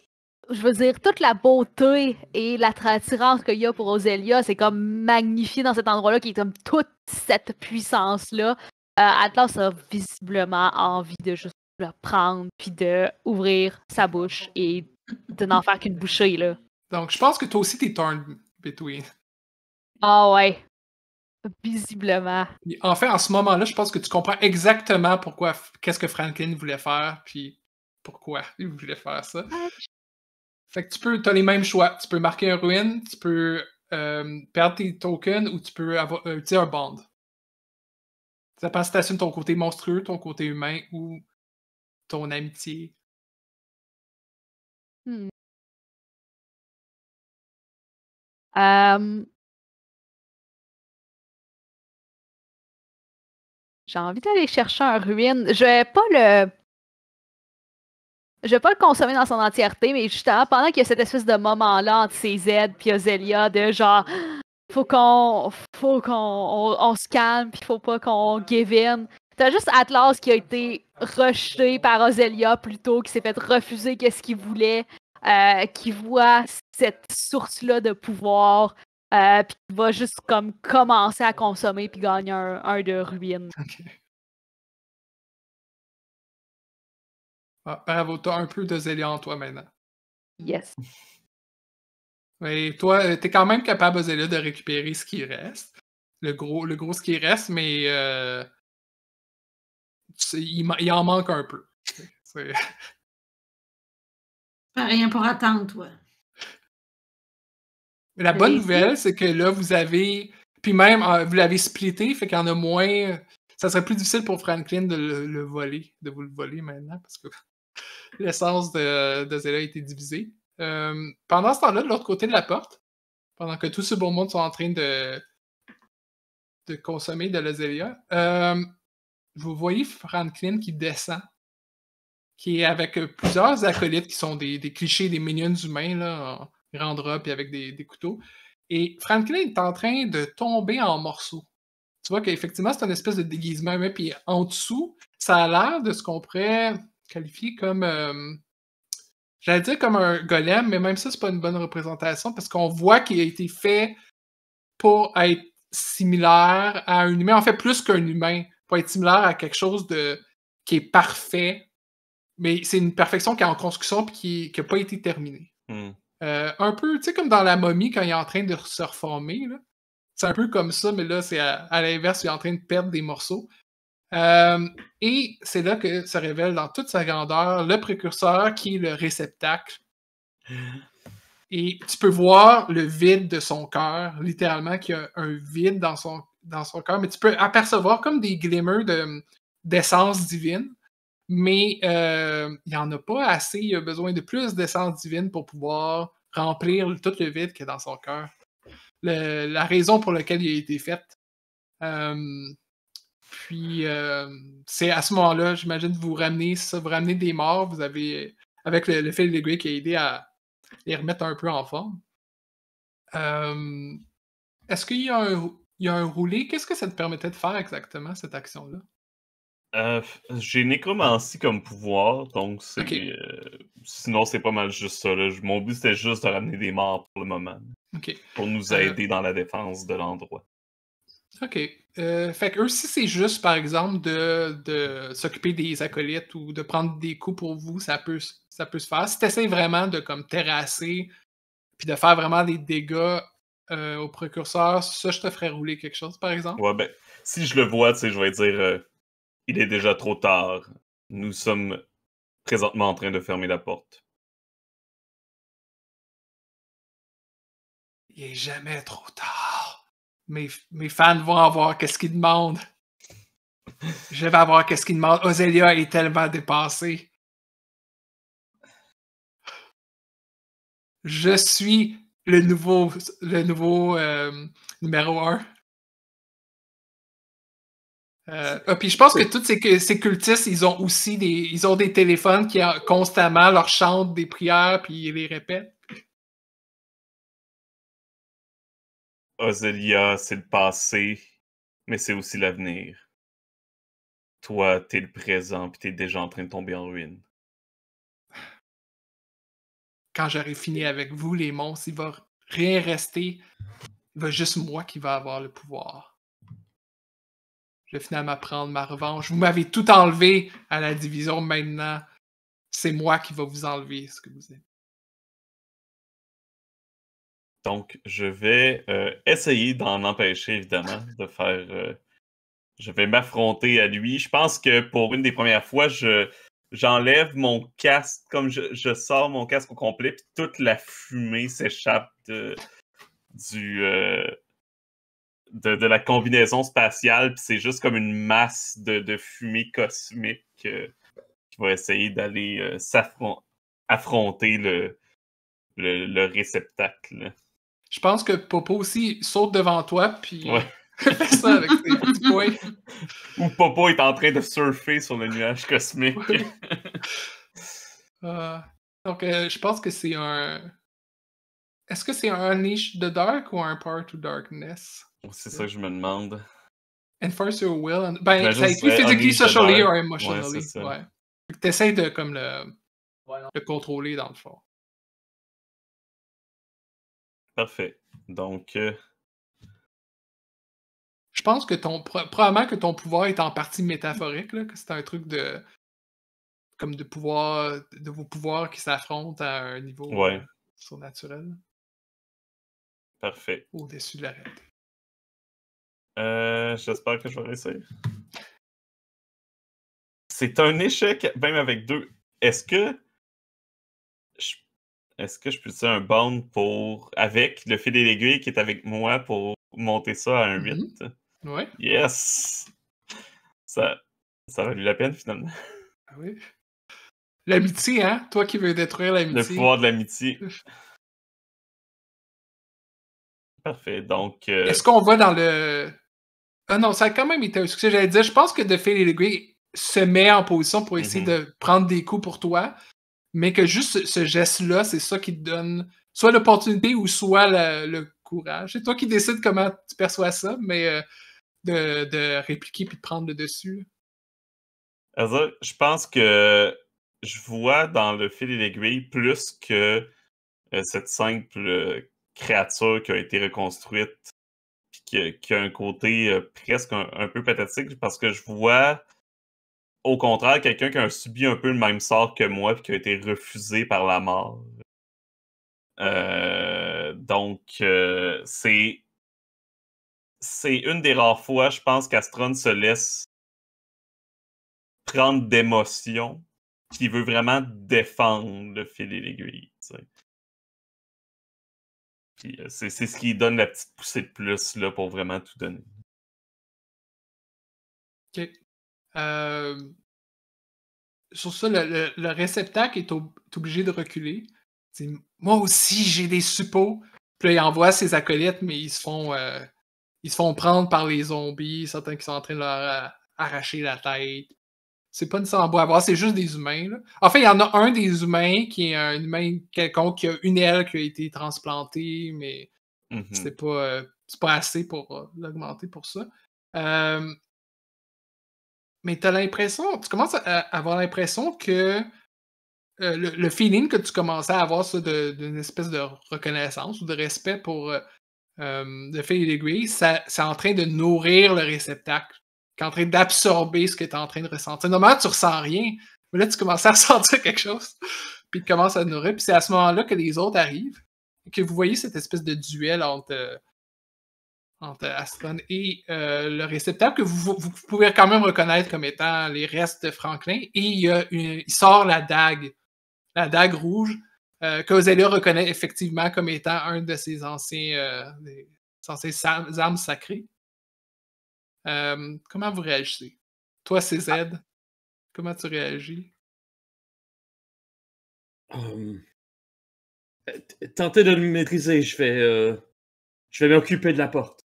Je veux dire, toute la beauté et l'attirance qu'il y a pour Ozelia, c'est comme magnifié dans cet endroit-là, qui est comme toute cette puissance-là. Euh, Atlas a visiblement envie de juste le prendre, puis d'ouvrir sa bouche et de n'en faire qu'une bouchée, là. Donc, je pense que toi aussi, t'es un, Between. Ah ouais. Visiblement. En fait, en ce moment-là, je pense que tu comprends exactement pourquoi, qu'est-ce que Franklin voulait faire, puis pourquoi il voulait faire ça. Ah, fait que tu peux, t'as les mêmes choix. Tu peux marquer un ruin, tu peux euh, perdre tes tokens ou tu peux avoir, euh, utiliser un bond. Ça dépend si t'assumes ton côté monstrueux, ton côté humain ou ton amitié. Hmm. j'ai envie d'aller chercher un ruine. Je vais pas le je vais pas le consommer dans son entièreté, mais justement, pendant qu'il y a cette espèce de moment-là entre CZ et Ozelia, de genre, faut qu'on faut qu'on se calme, puis faut pas qu'on give in. T'as juste Atlas qui a été rejeté par Ozelia plutôt, qui s'est fait refuser qu'est-ce qu'il voulait, euh, qui voit cette source-là de pouvoir, euh, puis qui va juste comme commencer à consommer puis gagner un, de ruine. (laughs) Okay. Ah, bravo, t'as un peu de en toi maintenant. Yes. (laughs) Mais toi, euh, t'es quand même capable, Zélia, de récupérer ce qui reste. Le gros, le gros ce qui reste, mais il, en manque un peu. (laughs) rien pour attendre, toi. La bonne nouvelle, c'est que là, vous avez. Puis même, euh, vous l'avez splitté, fait qu'il y en a moins. Ça serait plus difficile pour Franklin de le, voler, de vous le voler maintenant, parce que (laughs) l'essence de, de, a été divisée. Euh, pendant ce temps-là, de l'autre côté de la porte, pendant que tout ce bon monde sont en train de, consommer de la euh, vous voyez Franklin qui descend qui est avec euh, plusieurs acolytes qui sont des, clichés des minions humains, là, en grande robe et avec des, couteaux. Et Franklin est en train de tomber en morceaux. Tu vois qu'effectivement, c'est un espèce de déguisement, mais puis en dessous, ça a l'air de ce qu'on pourrait qualifier comme. Euh, j'allais dire comme un golem, mais même ça, c'est pas une bonne représentation parce qu'on voit qu'il a été fait pour être similaire à un humain, en fait, plus qu'un humain, pour être similaire à quelque chose de qui est parfait, mais c'est une perfection qui est en construction et qui n'a pas été terminée. Hmm. Euh, un peu, tu sais, comme dans la momie quand il est en train de se reformer. C'est un peu comme ça, mais là, c'est à, l'inverse, il est en train de perdre des morceaux. Euh, et c'est là que se révèle dans toute sa grandeur le précurseur qui est le réceptacle. Et tu peux voir le vide de son cœur, littéralement, qu'il y a un vide dans son, dans son cœur, mais tu peux apercevoir comme des glimmers d'essence divine mais euh, il n'y en a pas assez. Il a besoin de plus d'essence divine pour pouvoir remplir tout le vide qui est dans son cœur. la raison pour laquelle il a été fait. Euh, puis euh, c'est à ce moment-là, j'imagine, vous ramenez ça, vous des morts, vous avez, avec le, fil de l'aiguille qui a aidé à les remettre un peu en forme. Est-ce qu'il y, y a un roulé? Qu'est-ce que ça te permettait de faire exactement, cette action-là? Euh, j'ai nécromancie comme pouvoir, donc c'est. Euh, sinon, c'est pas mal juste ça. Mon but c'était juste de ramener des morts pour le moment. Pour nous euh, aider dans la défense de l'endroit. OK. Euh, fait que eux, si c'est juste, par exemple, de, s'occuper des acolytes ou de prendre des coups pour vous, ça peut, ça peut se faire. Si t'essayes vraiment de comme terrasser puis de faire vraiment des dégâts au précurseur, ça, je te ferais rouler quelque chose, par exemple. Ouais, ben, si je le vois, tu sais, je vais dire il est déjà trop tard. Nous sommes présentement en train de fermer la porte. Il n'est jamais trop tard. Mes, fans vont avoir qu'est-ce qu'ils demandent. Je vais avoir qu'est-ce qu'ils demandent. Ozelia est tellement dépassée. Je suis le nouveau, le nouveau euh, numéro un. Euh, je pense que tous ces, cultistes, ils ont aussi des, ils ont des téléphones qui euh, constamment leur chantent des prières puis ils les répètent. Ozelia, c'est le passé, mais c'est aussi l'avenir. Toi, t'es le présent puis t'es déjà en train de tomber en ruine. Quand j'aurai fini avec vous, les monstres, il va rien rester. Il va juste moi qui va avoir le pouvoir. Je vais finalement prendre ma revanche. Vous m'avez tout enlevé à la division maintenant. C'est moi qui vais vous enlever ce que vous êtes. Donc, je vais euh, essayer d'en empêcher, évidemment, de faire. Euh, je vais m'affronter à lui. Je pense que pour une des premières fois, je, j'enlève mon casque, comme je, sors mon casque au complet, puis toute la fumée s'échappe du, euh, de, la combinaison spatiale, puis c'est juste comme une masse de, fumée cosmique euh, qui va essayer d'aller euh, s'affronter affronter le, le, réceptacle. Je pense que Popo aussi saute devant toi, puis euh, ouais. (laughs) Ou Popo est en train de surfer sur le nuage cosmique. donc, je pense que c'est un. Est-ce que c'est un niche de Dark ou un Part to Darkness? C'est ça que je me demande. Enforce your will. And... Ben, ben ça physically, socially or emotionally. Ouais. de comme le... contrôler dans le fond. Parfait. Donc. Euh, je pense que ton. Probablement que ton pouvoir est en partie métaphorique, là, que c'est un truc de. Comme de pouvoir. de vos pouvoirs qui s'affrontent à un niveau euh, surnaturel. Parfait. Au-dessus de la règle euh, j'espère que je vais réussir. C'est un échec, même avec deux. Est-ce que. Est-ce que je peux utiliser un bond pour. avec le fil et l'aiguille qui est avec moi pour monter ça à un 8? Mhm. Yes! Ça, ça la peine finalement. Ah oui. L'amitié, hein? Toi qui veux détruire l'amitié. Le pouvoir de l'amitié. Parfait. Donc. Euh, est-ce qu'on va dans le. Ah non, ça a quand même été un succès. J'allais dire, je pense que De et l'aiguille se met en position pour essayer mhm. de prendre des coups pour toi, mais que juste ce, geste-là, c'est ça qui te donne soit l'opportunité ou soit le courage. C'est toi qui décides comment tu perçois ça, mais euh, de, répliquer puis de prendre le dessus. je pense que je vois dans le fil et l'aiguille plus que euh, cette simple euh, créature qui a été reconstruite euh, qui, a un côté euh, presque un, peu pathétique parce que je vois au contraire quelqu'un qui a subi un peu le même sort que moi et qui a été refusé par la mort. Euh, donc c'est c'est une des rares fois, je pense, qu'Astron se laisse prendre d'émotion, qui veut vraiment défendre le fil et l'aiguille. Euh, c'est ce qui donne la petite poussée de plus là, pour vraiment tout donner. OK. Euh, sur ça, le, réceptacle est, obligé de reculer. moi aussi, j'ai des suppôts. Puis là, il envoie ses acolytes, mais ils se font euh, ils se font prendre par les zombies, certains qui sont en train de leur arracher la tête. C'est pas nécessairement bois à voir, c'est juste des humains. Enfin, il y en a un des humains qui est un humain quelconque qui a une aile qui a été transplantée, mais mm-hmm. euh, c'est pas, assez pour euh, l'augmenter pour ça. Euh, mais t'as l'impression, tu commences à avoir l'impression que le, feeling que tu commençais à avoir, ça, d'une espèce de reconnaissance ou de respect pour euh, le fil et c'est en train de nourrir le réceptacle en train d'absorber ce que tu en train de ressentir. Normalement, tu ressens rien, mais là, tu commences à (laughs) ressentir quelque chose, puis tu commences à nourrir. Puis c'est à ce moment-là que les autres arrivent, que vous voyez cette espèce de duel entre, euh, et euh, le réceptacle, que vous, pouvez quand même reconnaître comme étant les restes de Franklin. Et il, il sort la dague, la dague rouge, euh, que Zélie reconnaît effectivement comme étant un de ses anciens, anciens armes sacrées. Euh, comment vous réagissez? Toi, CZ, ah. comment tu réagis? Hum. Euh, tentez de le maîtriser, je vais, euh, je vais m'occuper de la porte.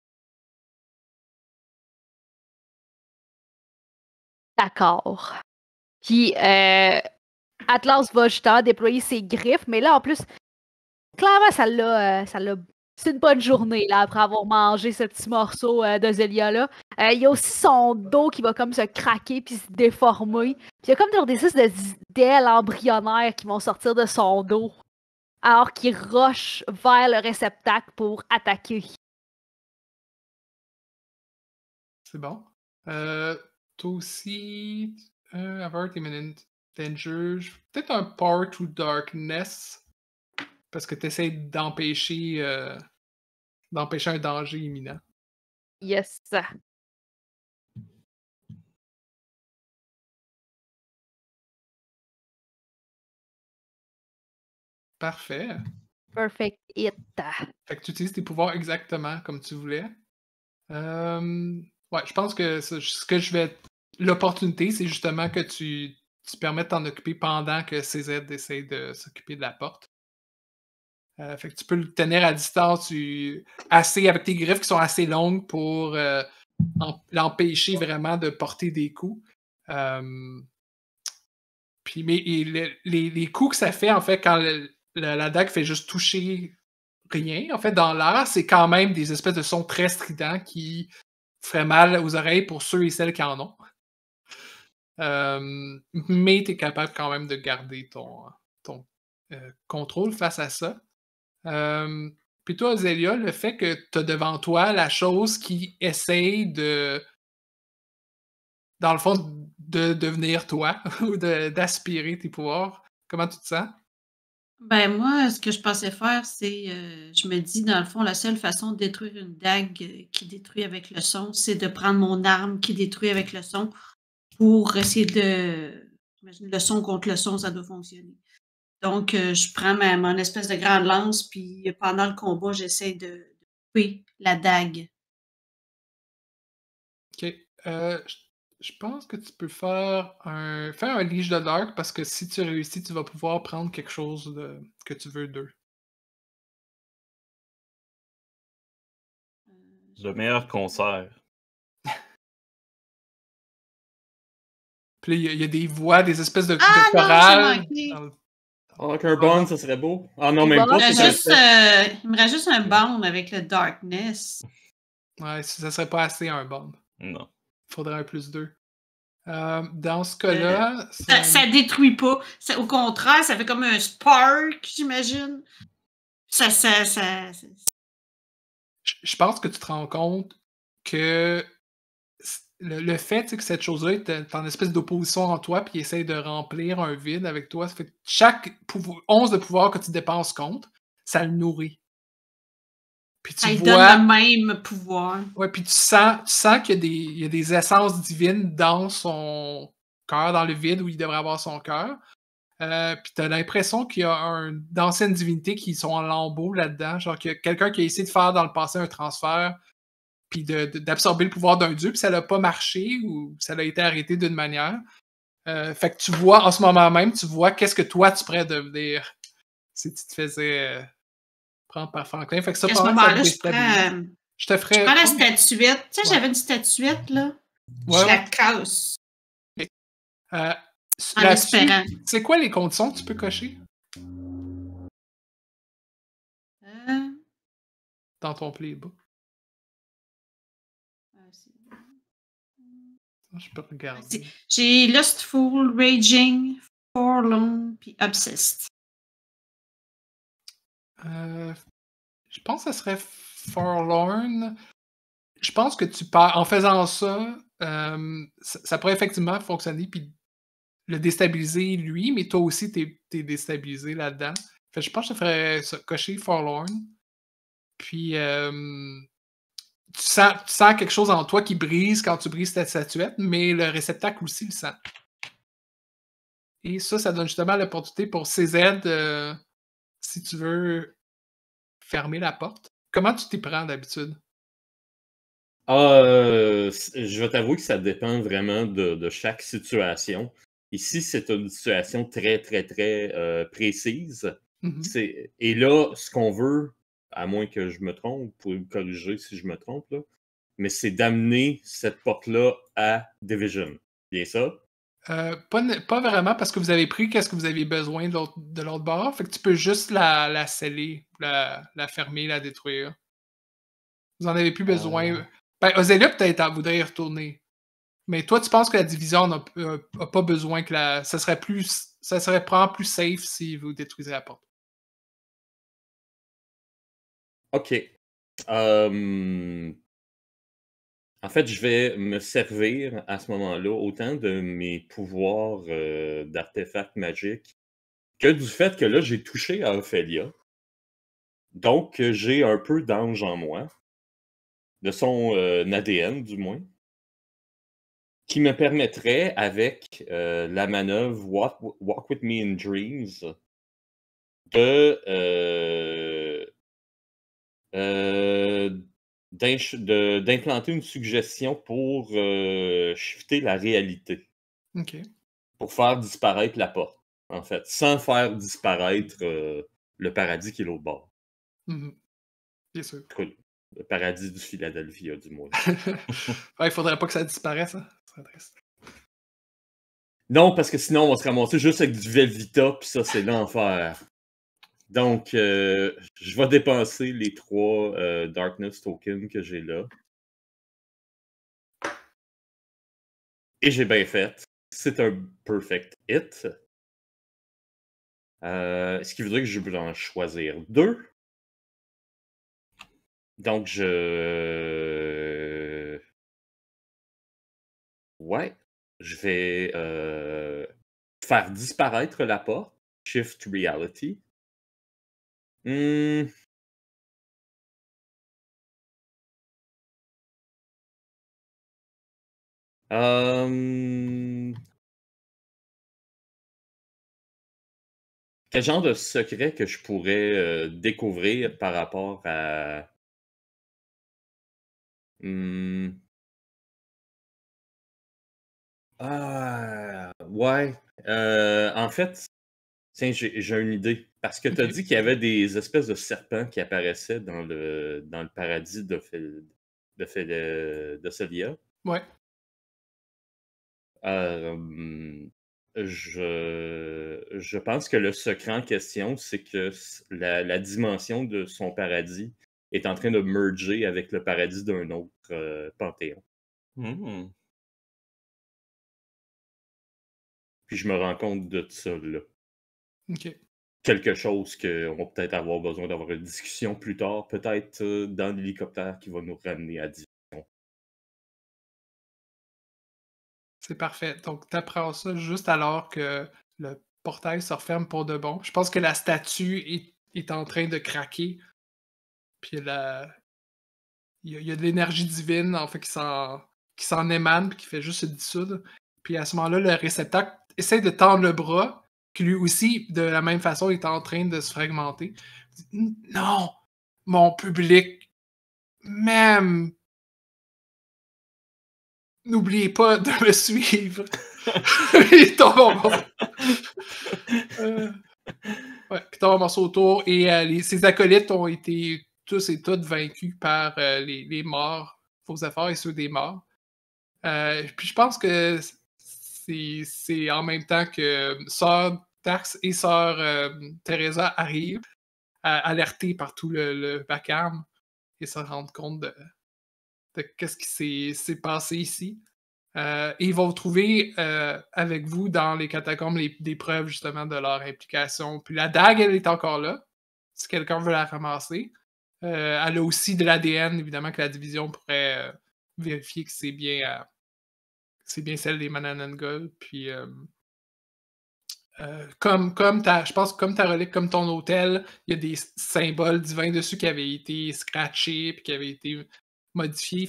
D'accord. Puis euh, Atlas va justement déployer ses griffes, mais là en plus, clairement ça ça l'a c'est une bonne journée là, après avoir mangé ce petit morceau euh, de Zélia là. Euh, il y a aussi son dos qui va comme se craquer puis se déformer. Il y a comme des des de d'ailes embryonnaires qui vont sortir de son dos alors qu'il rush vers le réceptacle pour attaquer. C'est bon. Euh, toi aussi, euh, Avert Imminent Danger, peut-être un Part to Darkness parce que tu essaies d'empêcher euh, d'empêcher un danger imminent. Yes. Parfait. Perfect it. Fait que tu utilises tes pouvoirs exactement comme tu voulais. Euh, ouais, je pense que ce, que je vais. L'opportunité, c'est justement que tu, te permets de t'en occuper pendant que CZ essaie de s'occuper de la porte. Euh, fait que tu peux le tenir à distance assez avec tes griffes qui sont assez longues pour euh, l'empêcher vraiment de porter des coups. Euh, mais les, les, coups que ça fait, en fait, quand la DAC fait juste toucher rien, en fait, dans l'air, c'est quand même des espèces de sons très stridents qui feraient mal aux oreilles pour ceux et celles qui en ont. mais tu es capable quand même de garder ton, contrôle face à ça. Euh, puis toi, Zélia, le fait que tu as devant toi la chose qui essaye de, dans le fond, de devenir toi (laughs) ou d'aspirer tes pouvoirs, comment tu te sens? Ben moi, ce que je pensais faire, c'est, euh, je me dis, dans le fond, la seule façon de détruire une dague qui détruit avec le son, c'est de prendre mon arme qui détruit avec le son pour essayer de... le son contre le son, ça doit fonctionner. Donc, euh, je prends mon espèce de grande lance, puis euh, pendant le combat, j'essaie de, couper la dague. OK. Euh, je pense que tu peux faire un, faire un lige de l'arc parce que si tu réussis, tu vas pouvoir prendre quelque chose que tu veux d'eux. Le meilleur concert. Puis il y, a des voix, des espèces de, ah, chorales. Alors ah, bond, ça serait beau. Ah non, même pas. Euh, il me, reste juste un bond avec le Darkness. Ouais, ça serait pas assez un bond. Non. Il Faudrait un plus deux. Euh, dans ce cas-là. Euh, ça, détruit pas. au contraire, ça fait comme un spark, j'imagine. Ça, ça, Je pense que tu te rends compte que le, fait que cette chose-là est euh, en espèce d'opposition en toi, puis essaie de remplir un vide avec toi, ça fait que chaque once de pouvoir que tu dépenses compte, ça le nourrit. Puis tu donne le même pouvoir. Ouais, puis tu sens, tu sens qu'il y, a des essences divines dans son cœur, dans le vide où il devrait avoir son cœur. Euh, puis puis as l'impression qu'il y a d'anciennes divinités qui sont en lambeaux là-dedans, genre quelqu'un qui a essayé de faire dans le passé un transfert puis d'absorber le pouvoir d'un dieu, puis ça n'a pas marché ou ça a été arrêté d'une manière. Euh, fait que tu vois en ce moment même, tu vois qu'est-ce que toi tu pourrais devenir si tu te faisais euh, prendre par Franklin. Fait que ça, à ce moment-là, je, prends, je te ferais. Je prends la statuette. Tu sais, j'avais une statuette, là. Je la casse. Euh, en espérant. C'est quoi les conditions que tu peux cocher? Euh. Dans ton playbook. Ah, je peux regarder. J'ai Lustful, Raging, Forlorn, puis Obsessed. Euh, je pense que ça serait Forlorn. Je pense que tu pars. En faisant euh, ça, ça, pourrait effectivement fonctionner puis le déstabiliser lui, mais toi aussi, t'es es déstabilisé là-dedans. je pense que ça ferait cocher Forlorn. Puis euh, tu sens, quelque chose en toi qui brise quand tu brises ta statuette, mais le réceptacle aussi le sent. Et ça, ça donne justement l'opportunité pour CZ euh, si tu veux fermer la porte. Comment tu t'y prends d'habitude? Ah, euh, je vais t'avouer que ça dépend vraiment de, chaque situation. Ici, c'est une situation très, très, très euh, précise. Mm-hmm. Et là, ce qu'on veut, à moins que je me trompe, vous pouvez me corriger si je me trompe, mais c'est d'amener cette porte-là à Division. Bien ça? Euh, pas, vraiment parce que vous avez pris qu'est-ce que vous avez besoin de l'autre bord. Fait que tu peux juste la, la sceller, la, fermer, la détruire. Vous en avez plus besoin. Euh... peut-être voudrait y retourner. Mais toi, tu penses que la division n'a euh, pas besoin que la. Ça serait plus. Ça serait probablement plus safe si vous détruisez la porte. OK. en fait, je vais me servir à ce moment-là autant de mes pouvoirs euh, d'artefacts magiques que du fait que là, j'ai touché à Ophelia. Donc, euh, j'ai un peu d'ange en moi, de son euh, ADN du moins, qui me permettrait, avec la manœuvre Walk, Walk, with Me in Dreams, de euh, d'implanter une suggestion pour euh, shifter la réalité. Pour faire disparaître la porte, en fait, sans faire disparaître euh, le paradis qui est l'autre bord. Bien mm-hmm. sûr. Le paradis du Philadelphia, du moins. (laughs) ouais, il faudrait pas que ça disparaisse. Hein. Ça Non, parce que sinon, on va se ramasser juste avec du Velvita, puis ça, c'est l'enfer. Donc, euh, je vais dépenser les trois euh, Darkness Tokens que j'ai là. Et j'ai bien fait. C'est un perfect hit. Euh, ce qui veut dire que je vais en choisir deux. Donc, je. Ouais. Je vais faire disparaître la porte. Shift Reality. Mmh. Quel genre de secret que je pourrais découvrir par rapport à... Mmh. Ah, ouais. en fait, tiens, j'ai une idée. Parce que tu as dit qu'il y avait des espèces de serpents qui apparaissaient dans le, dans le paradis de, de, euh, de, Ouais. Euh, je, pense que le secret en question, c'est que la, dimension de son paradis est en train de merger avec le paradis d'un autre euh, panthéon. Hmm. Puis je me rends compte de ça là. OK quelque chose qu'on va peut-être avoir besoin d'avoir une discussion plus tard, peut-être euh, dans l'hélicoptère qui va nous ramener à Dijon. C'est parfait. Donc, tu apprends ça juste alors que le portail se referme pour de bon. Je pense que la statue est, en train de craquer. Puis la... il, y a, de l'énergie divine en fait qui s'en, qui s'en émane, qui fait juste se dissoudre. Puis à ce moment-là, le réceptacle essaie de tendre le bras, qui lui aussi, de la même façon, est en train de se fragmenter. Non, mon public, même, n'oubliez pas de me suivre. (laughs) il tombe en euh, en autour et euh, ses acolytes ont été tous et toutes vaincus par euh, les, les, morts, faux affaires et ceux des morts. puis je pense que c'est en même temps que Sœur Tax et Sœur euh, Teresa arrivent, alertées par tout le, vacarme, et se rendent compte de, qu'est-ce qui s'est passé ici. Euh, et ils vont trouver euh, avec vous dans les catacombes des preuves justement de leur implication. Puis la dague, elle est encore là, si quelqu'un veut la ramasser. elle a aussi de l'ADN, évidemment, que la division pourrait vérifier que c'est bien c'est bien celle des Mananangol. Puis, euh, euh, comme, comme ta, je pense comme ta relique, comme ton hôtel, il y a des symboles divins dessus qui avaient été scratchés puis qui avaient été modifiés.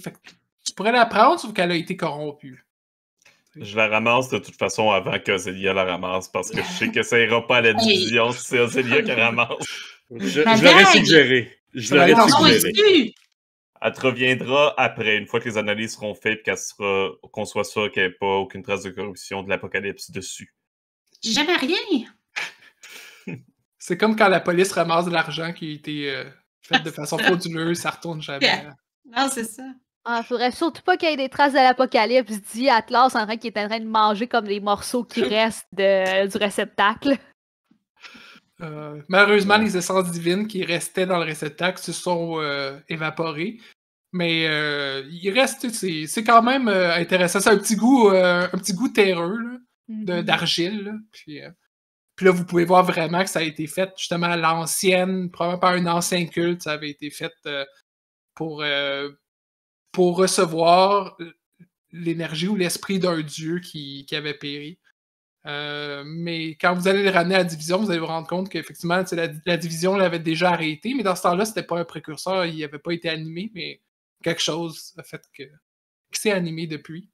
tu pourrais la prendre, sauf qu'elle a été corrompue. Je la ramasse de toute façon avant que la ramasse parce que je sais que ça ira pas à la division si c'est Zélia qui la ramasse. Je, je l'aurais suggéré. Je l'aurais suggéré. Elle te reviendra après, une fois que les analyses seront faites, qu'on soit sûr qu'il n'y ait pas aucune trace de corruption de l'apocalypse dessus. Jamais rien! C'est comme quand la police ramasse de l'argent qui a été euh, fait de façon (laughs) frauduleuse, ça retourne jamais. Non, c'est ça. ne ah, faudrait surtout pas qu'il y ait des traces de l'apocalypse, dit Atlas en train qu'il est en train de manger comme les morceaux qui (laughs) restent du réceptacle. Euh, malheureusement, les essences divines qui restaient dans le réceptacle se sont euh, évaporées, mais euh, il reste, c'est quand même euh, intéressant. C'est un petit goût, euh, un petit goût terreux mhm. d'argile. Puis, là, vous pouvez voir vraiment que ça a été fait justement à l'ancienne, probablement par un ancien culte, ça avait été fait pour, pour recevoir l'énergie ou l'esprit d'un dieu qui, avait péri. mais quand vous allez le ramener à la division, vous allez vous rendre compte qu'effectivement, la, division l'avait déjà arrêté, mais dans ce temps-là, c'était pas un précurseur, il n'avait pas été animé, mais quelque chose a fait que, qui s'est animé depuis.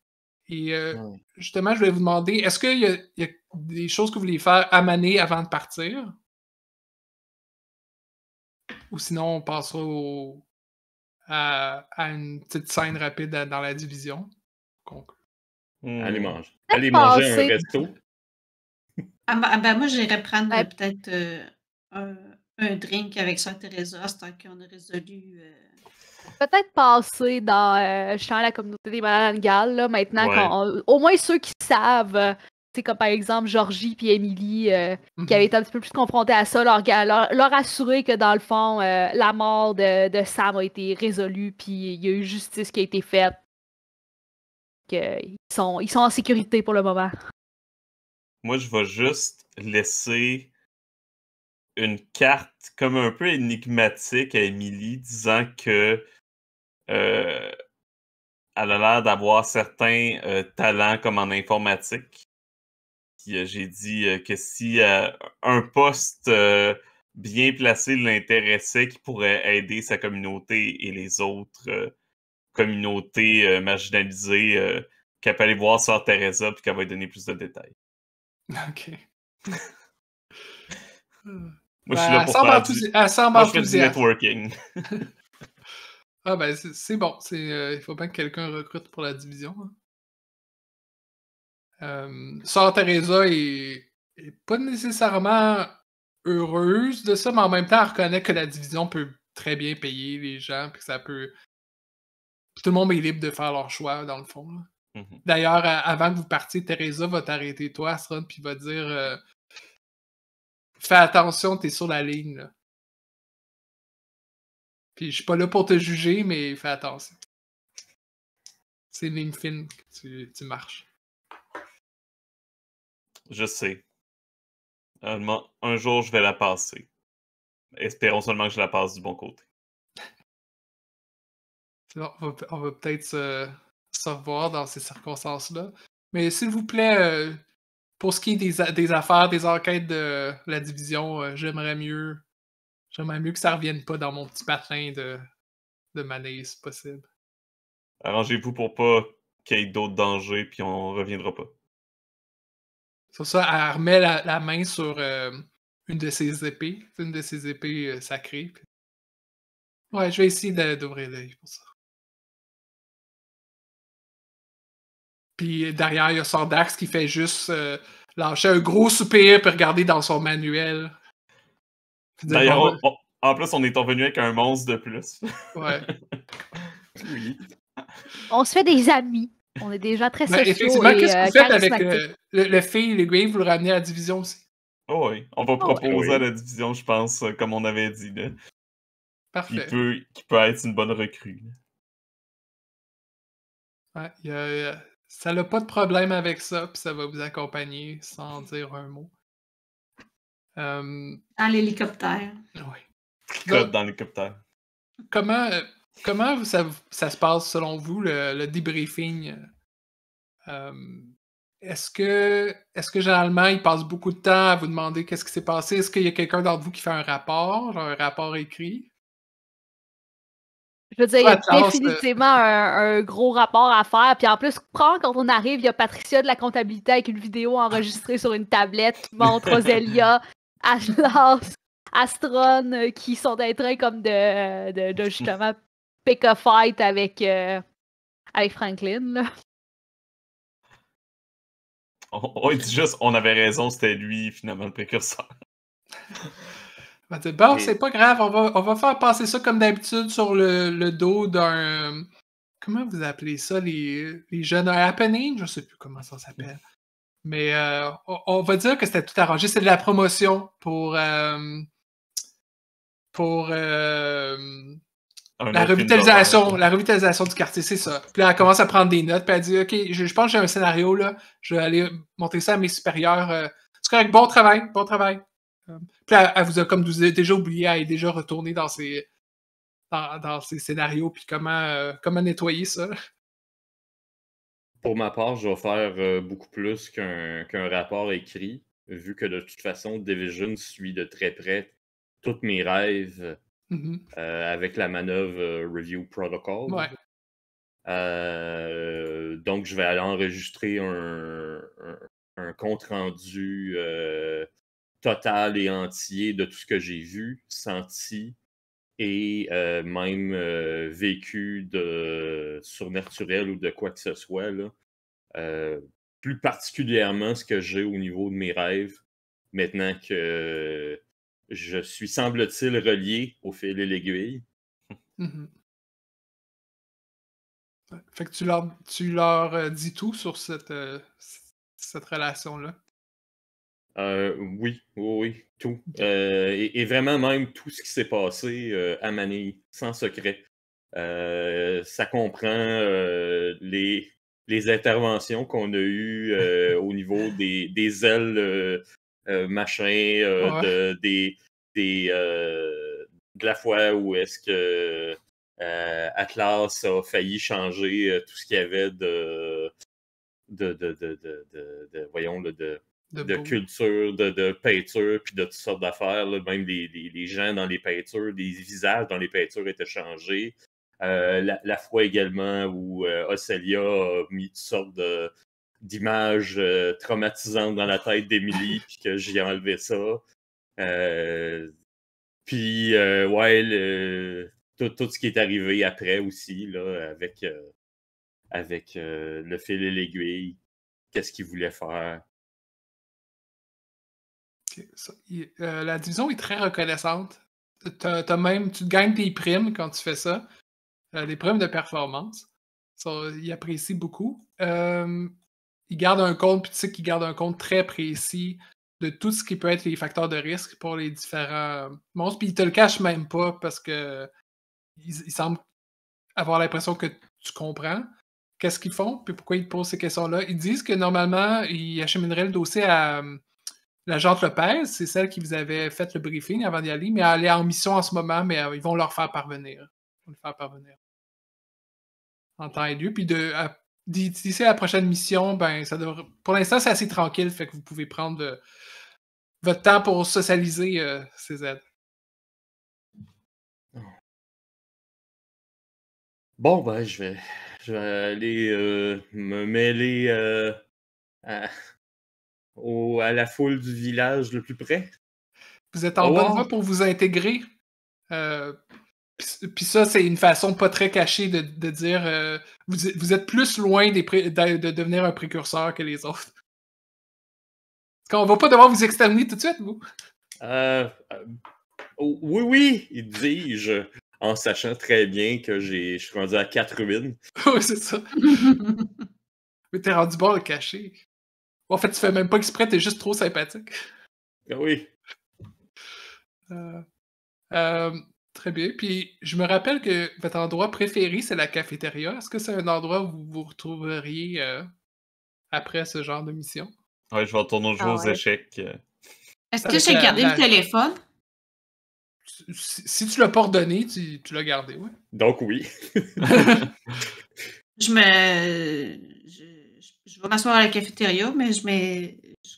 Et euh, justement, je voulais vous demander, est-ce qu'il y, a des choses que vous voulez faire amener avant de partir? Ou sinon, on passera à, une petite scène rapide dans la division. Hmm. Allez manger. Allez manger un resto. Ah, ben, ah, ben, moi, j'irais prendre peut-être euh, un, drink avec saint thérèse tant qu'on a résolu euh, peut-être passer dans euh, la communauté des malades maintenant. qu'au au moins ceux qui savent. Euh, c'est comme par exemple Georgie et Émilie euh, qui avaient mhm. été un petit peu plus confrontés à ça, leur, assurer que dans le fond, la mort de, Sam a été résolue puis il y a eu justice qui a été faite. ils sont, ils sont en sécurité pour le moment. Moi, je vais juste laisser une carte comme un peu énigmatique à Émilie, disant que euh, elle a l'air d'avoir certains euh, talents comme en informatique. Euh, j'ai dit que si un poste bien placé l'intéressait, qui pourrait aider sa communauté et les autres communautés marginalisées, qu'elle peut aller voir Sœur Teresa puis qu'elle va lui donner plus de détails. (laughs) OK. (laughs) Hmm. Moi, je suis networking. (laughs) ah ben, c'est bon. c'est euh, il faut bien que quelqu'un recrute pour la division. Hein. Euh, Teresa est... pas nécessairement heureuse de ça, mais en même temps, elle reconnaît que la division peut très bien payer les gens, ça peut... tout le monde est libre de faire leur choix, dans le fond. Mm-hmm. D'ailleurs, avant que vous partiez, Teresa va t'arrêter, toi, Asron, puis va dire euh, fais attention, t'es sur la ligne. Puis je suis pas là pour te juger, mais fais attention. C'est une ligne fine que tu, marches. Je sais. Un, un jour, je vais la passer. Espérons seulement que je la passe du bon côté. on va, peut-être se, revoir dans ces circonstances-là. Mais s'il vous plaît, euh, pour ce qui est des, affaires, des enquêtes de la division, euh, j'aimerais mieux. J'aimerais mieux que ça revienne pas dans mon petit patin de, de si possible. Arrangez-vous pour pas qu'il y ait d'autres dangers, puis on reviendra pas. Sur ça, elle remet la, main sur euh, une de ses épées, une de ses épées euh, sacrées. Ouais, je vais essayer d'ouvrir l'œil pour ça. Puis derrière, il y a Sandax qui fait juste euh, lâcher un gros soupir pour regarder dans son manuel. D'ailleurs, en plus, on est revenu avec un monstre de plus. Ouais. (laughs) On se fait des amis. On est déjà très sociaux. effectivement, qu'est-ce que euh, vous faites avec euh, le, le et le grave, vous le ramenez à la division aussi? Oh oui, on va oh proposer à la division, je pense, comme on avait dit. Parfait. Qui peut, être une bonne recrue. il y a, ça n'a pas de problème avec ça, puis ça va vous accompagner sans mhm. dire un mot. Hum, euh... Dans l'hélicoptère. Oui. dans l'hélicoptère. Comment, euh, comment ça, se passe selon vous, le, debriefing? Hum, est-ce que, est que généralement, ils passent beaucoup de temps à vous demander qu'est-ce qui s'est passé? Est-ce qu'il y a quelqu'un d'entre vous qui fait un rapport, un rapport écrit? Je veux dire, il y a définitivement un, gros rapport à faire. Puis en plus, quand on arrive, il y a Patricia de la comptabilité avec une vidéo enregistrée sur une tablette qui montre Ozelia, Ashlas, (laughs) Astron euh, qui sont en train comme de, de, justement pick a fight avec, euh, avec Franklin. juste on avait raison, c'était lui finalement le précurseur. (laughs) On ben, bon, c'est pas grave, on va, faire passer ça comme d'habitude sur le, dos d'un. Comment vous appelez ça, les, jeunes? happening? Je sais plus comment ça s'appelle. Mais euh, on, va dire que c'était tout arrangé. C'est de la promotion pour. Euh, pour. Euh, la revitalisation, la revitalisation du quartier, c'est ça. Puis là, elle commence à prendre des notes, puis elle dit Ok, je, pense que j'ai un scénario, là. je vais aller monter ça à mes supérieurs. c'est correct, bon travail, bon travail. Puis vous comme vous avez déjà oublié, elle est déjà retournée dans ses, dans, scénarios, puis euh, comment, nettoyer ça. Pour ma part, je vais faire euh, beaucoup plus qu'un rapport écrit, vu que de toute façon, Division suit de très près tous mes rêves mm-hmm. euh, avec la manœuvre Review Protocol. donc, je vais aller enregistrer un, compte rendu total et entier de tout ce que j'ai vu, senti et euh, même euh, vécu de surnaturel ou de quoi que ce soit. Là. Euh, plus particulièrement ce que j'ai au niveau de mes rêves, maintenant que je suis, semble-t-il, relié au fil et l'aiguille. Mm-hmm. Fait que tu leur, tu leur dis tout sur cette relation-là. Euh, oui, oui, tout. Euh, et, vraiment même tout ce qui s'est passé euh, à Manille, sans secret. ça comprend les, interventions qu'on a eues au niveau (laughs) des, ailes machin, de, des, des la fois où est-ce que Atlas a failli changer tout ce qu'il y avait de de, de, de voyons, de de, culture, de, peinture, puis de toutes sortes d'affaires. Même les, gens dans les peintures, les visages dans les peintures étaient changés. Euh, la, la, fois également où euh, Ocelia a mis toutes sortes d'images euh, traumatisantes dans la tête d'Émilie, puis que j'ai enlevé ça. puis, ouais, tout, ce qui est arrivé après aussi, là, avec, avec le fil et l'aiguille, qu'est-ce qu'il voulait faire. Euh, la division est très reconnaissante. Tu même, tu gagnes tes primes quand tu fais ça, euh, les primes de performance. ils apprécient beaucoup. Euh, ils gardent un compte, puis tu sais qu'ils gardent un compte très précis de tout ce qui peut être les facteurs de risque pour les différents monstres. Puis ils te le cachent même pas parce que semblent avoir l'impression que tu comprends qu'est-ce qu'ils font, puis pourquoi ils te posent ces questions-là. Ils disent que normalement, ils achemineraient le dossier à la Jante Lopez, c'est celle qui vous avait fait le briefing avant d'y aller, mais elle est en mission en ce moment, mais euh, ils vont leur faire parvenir. Ils vont le faire parvenir. En temps et lieu. Puis d'ici la prochaine mission, ben ça Pour l'instant, c'est assez tranquille, fait que vous pouvez prendre votre temps pour socialiser euh, ces aides. Bon, ben, je vais, je aller euh, me mêler à, à la foule du village le plus près. Vous êtes en oh, bonne voie pour vous intégrer. Euh, Puis ça, c'est une façon pas très cachée de, dire euh, vous, êtes plus loin de, devenir un précurseur que les autres. On va pas devoir vous exterminer tout de suite, vous. Euh, oui, oui, dis-je, en sachant très bien que je suis rendu à quatre ruines. (laughs) oui, c'est ça. (laughs) Mais t'es rendu bon à le cacher. En fait, tu fais même pas exprès, t'es juste trop sympathique. Ah oui. Euh, euh, très bien. Puis je me rappelle que votre endroit préféré, c'est la cafétéria. Est-ce que c'est un endroit où vous vous retrouveriez euh, après ce genre de mission? Oui, je vais retourner au ah aux échecs. Est-ce que j'ai gardé le téléphone? Si, tu l'as pas ordonné, tu, l'as gardé, oui. Donc oui. (laughs) je me je vais m'asseoir à la cafétéria, mais je,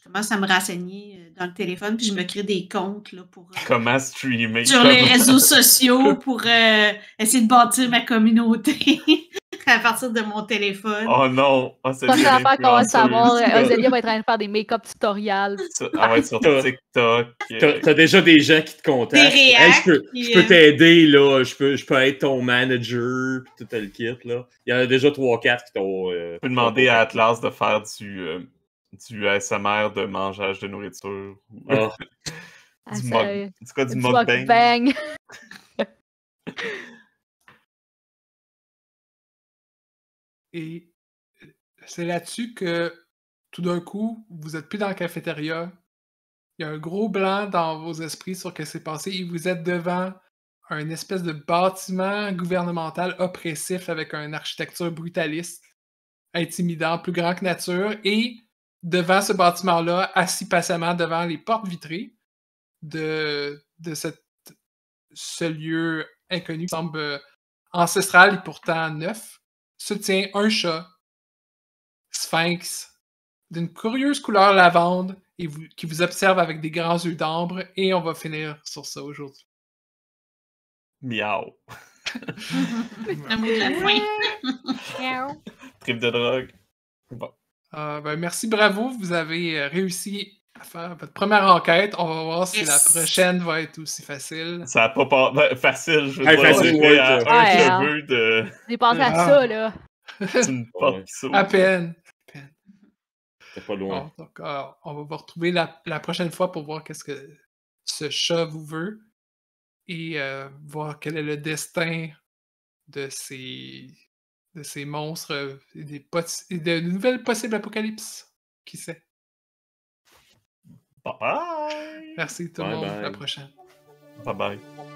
commence à me renseigner euh, dans le téléphone, puis je me crée des comptes là, pour. Euh, Comment streamer? Sur les réseaux sociaux pour euh, essayer de bâtir ma communauté. (laughs) (laughs) à partir de mon téléphone. Oh non! Oh, c'est ça qu'on va savoir. Euh, (laughs) Ozelia va être en train de faire des make-up tutorials. va (laughs) être sur ah TikTok. T'as déjà des gens qui te contactent. Des hey, je peux, je peux euh, t'aider, là. Je peux, je peux être ton manager, puis tout le kit, là. Il y en a déjà 3-4 qui t'ont... tu euh, peux demander à Atlas de faire du, euh, du ASMR de mangeage de nourriture. Ah. du mug... C'est quoi, du mukbang? Et euh, c'est là-dessus que tout d'un coup, vous n'êtes plus dans la cafétéria. Il y a un gros blanc dans vos esprits sur ce qui s'est passé et vous êtes devant un espèce de bâtiment gouvernemental oppressif avec une architecture brutaliste, intimidant, plus grand que nature. Et devant ce bâtiment-là, assis patiemment devant les portes vitrées de, ce lieu inconnu qui semble euh, ancestral et pourtant neuf, soutient un chat, sphinx, d'une curieuse couleur lavande et vous, qui vous observe avec des grands yeux d'ambre. Et on va finir sur ça aujourd'hui. Miaou. (laughs) (laughs) Trip de drogue. Ah, ben, merci, bravo. Vous avez euh, réussi faire. Votre première enquête, on va voir si la prochaine va être aussi facile. Ça n'a pas ben, facile, je veux dire. Facile, à de. à ça, là. Une à peine. C'est pas loin. Euh, on va vous retrouver la, prochaine fois pour voir qu'est-ce que ce chat vous veut et euh, voir quel est le destin de ces, monstres et, des, de nouvelles possibles apocalypse, Qui sait? Bye bye. Merci tout le monde. À la prochaine. Bye bye.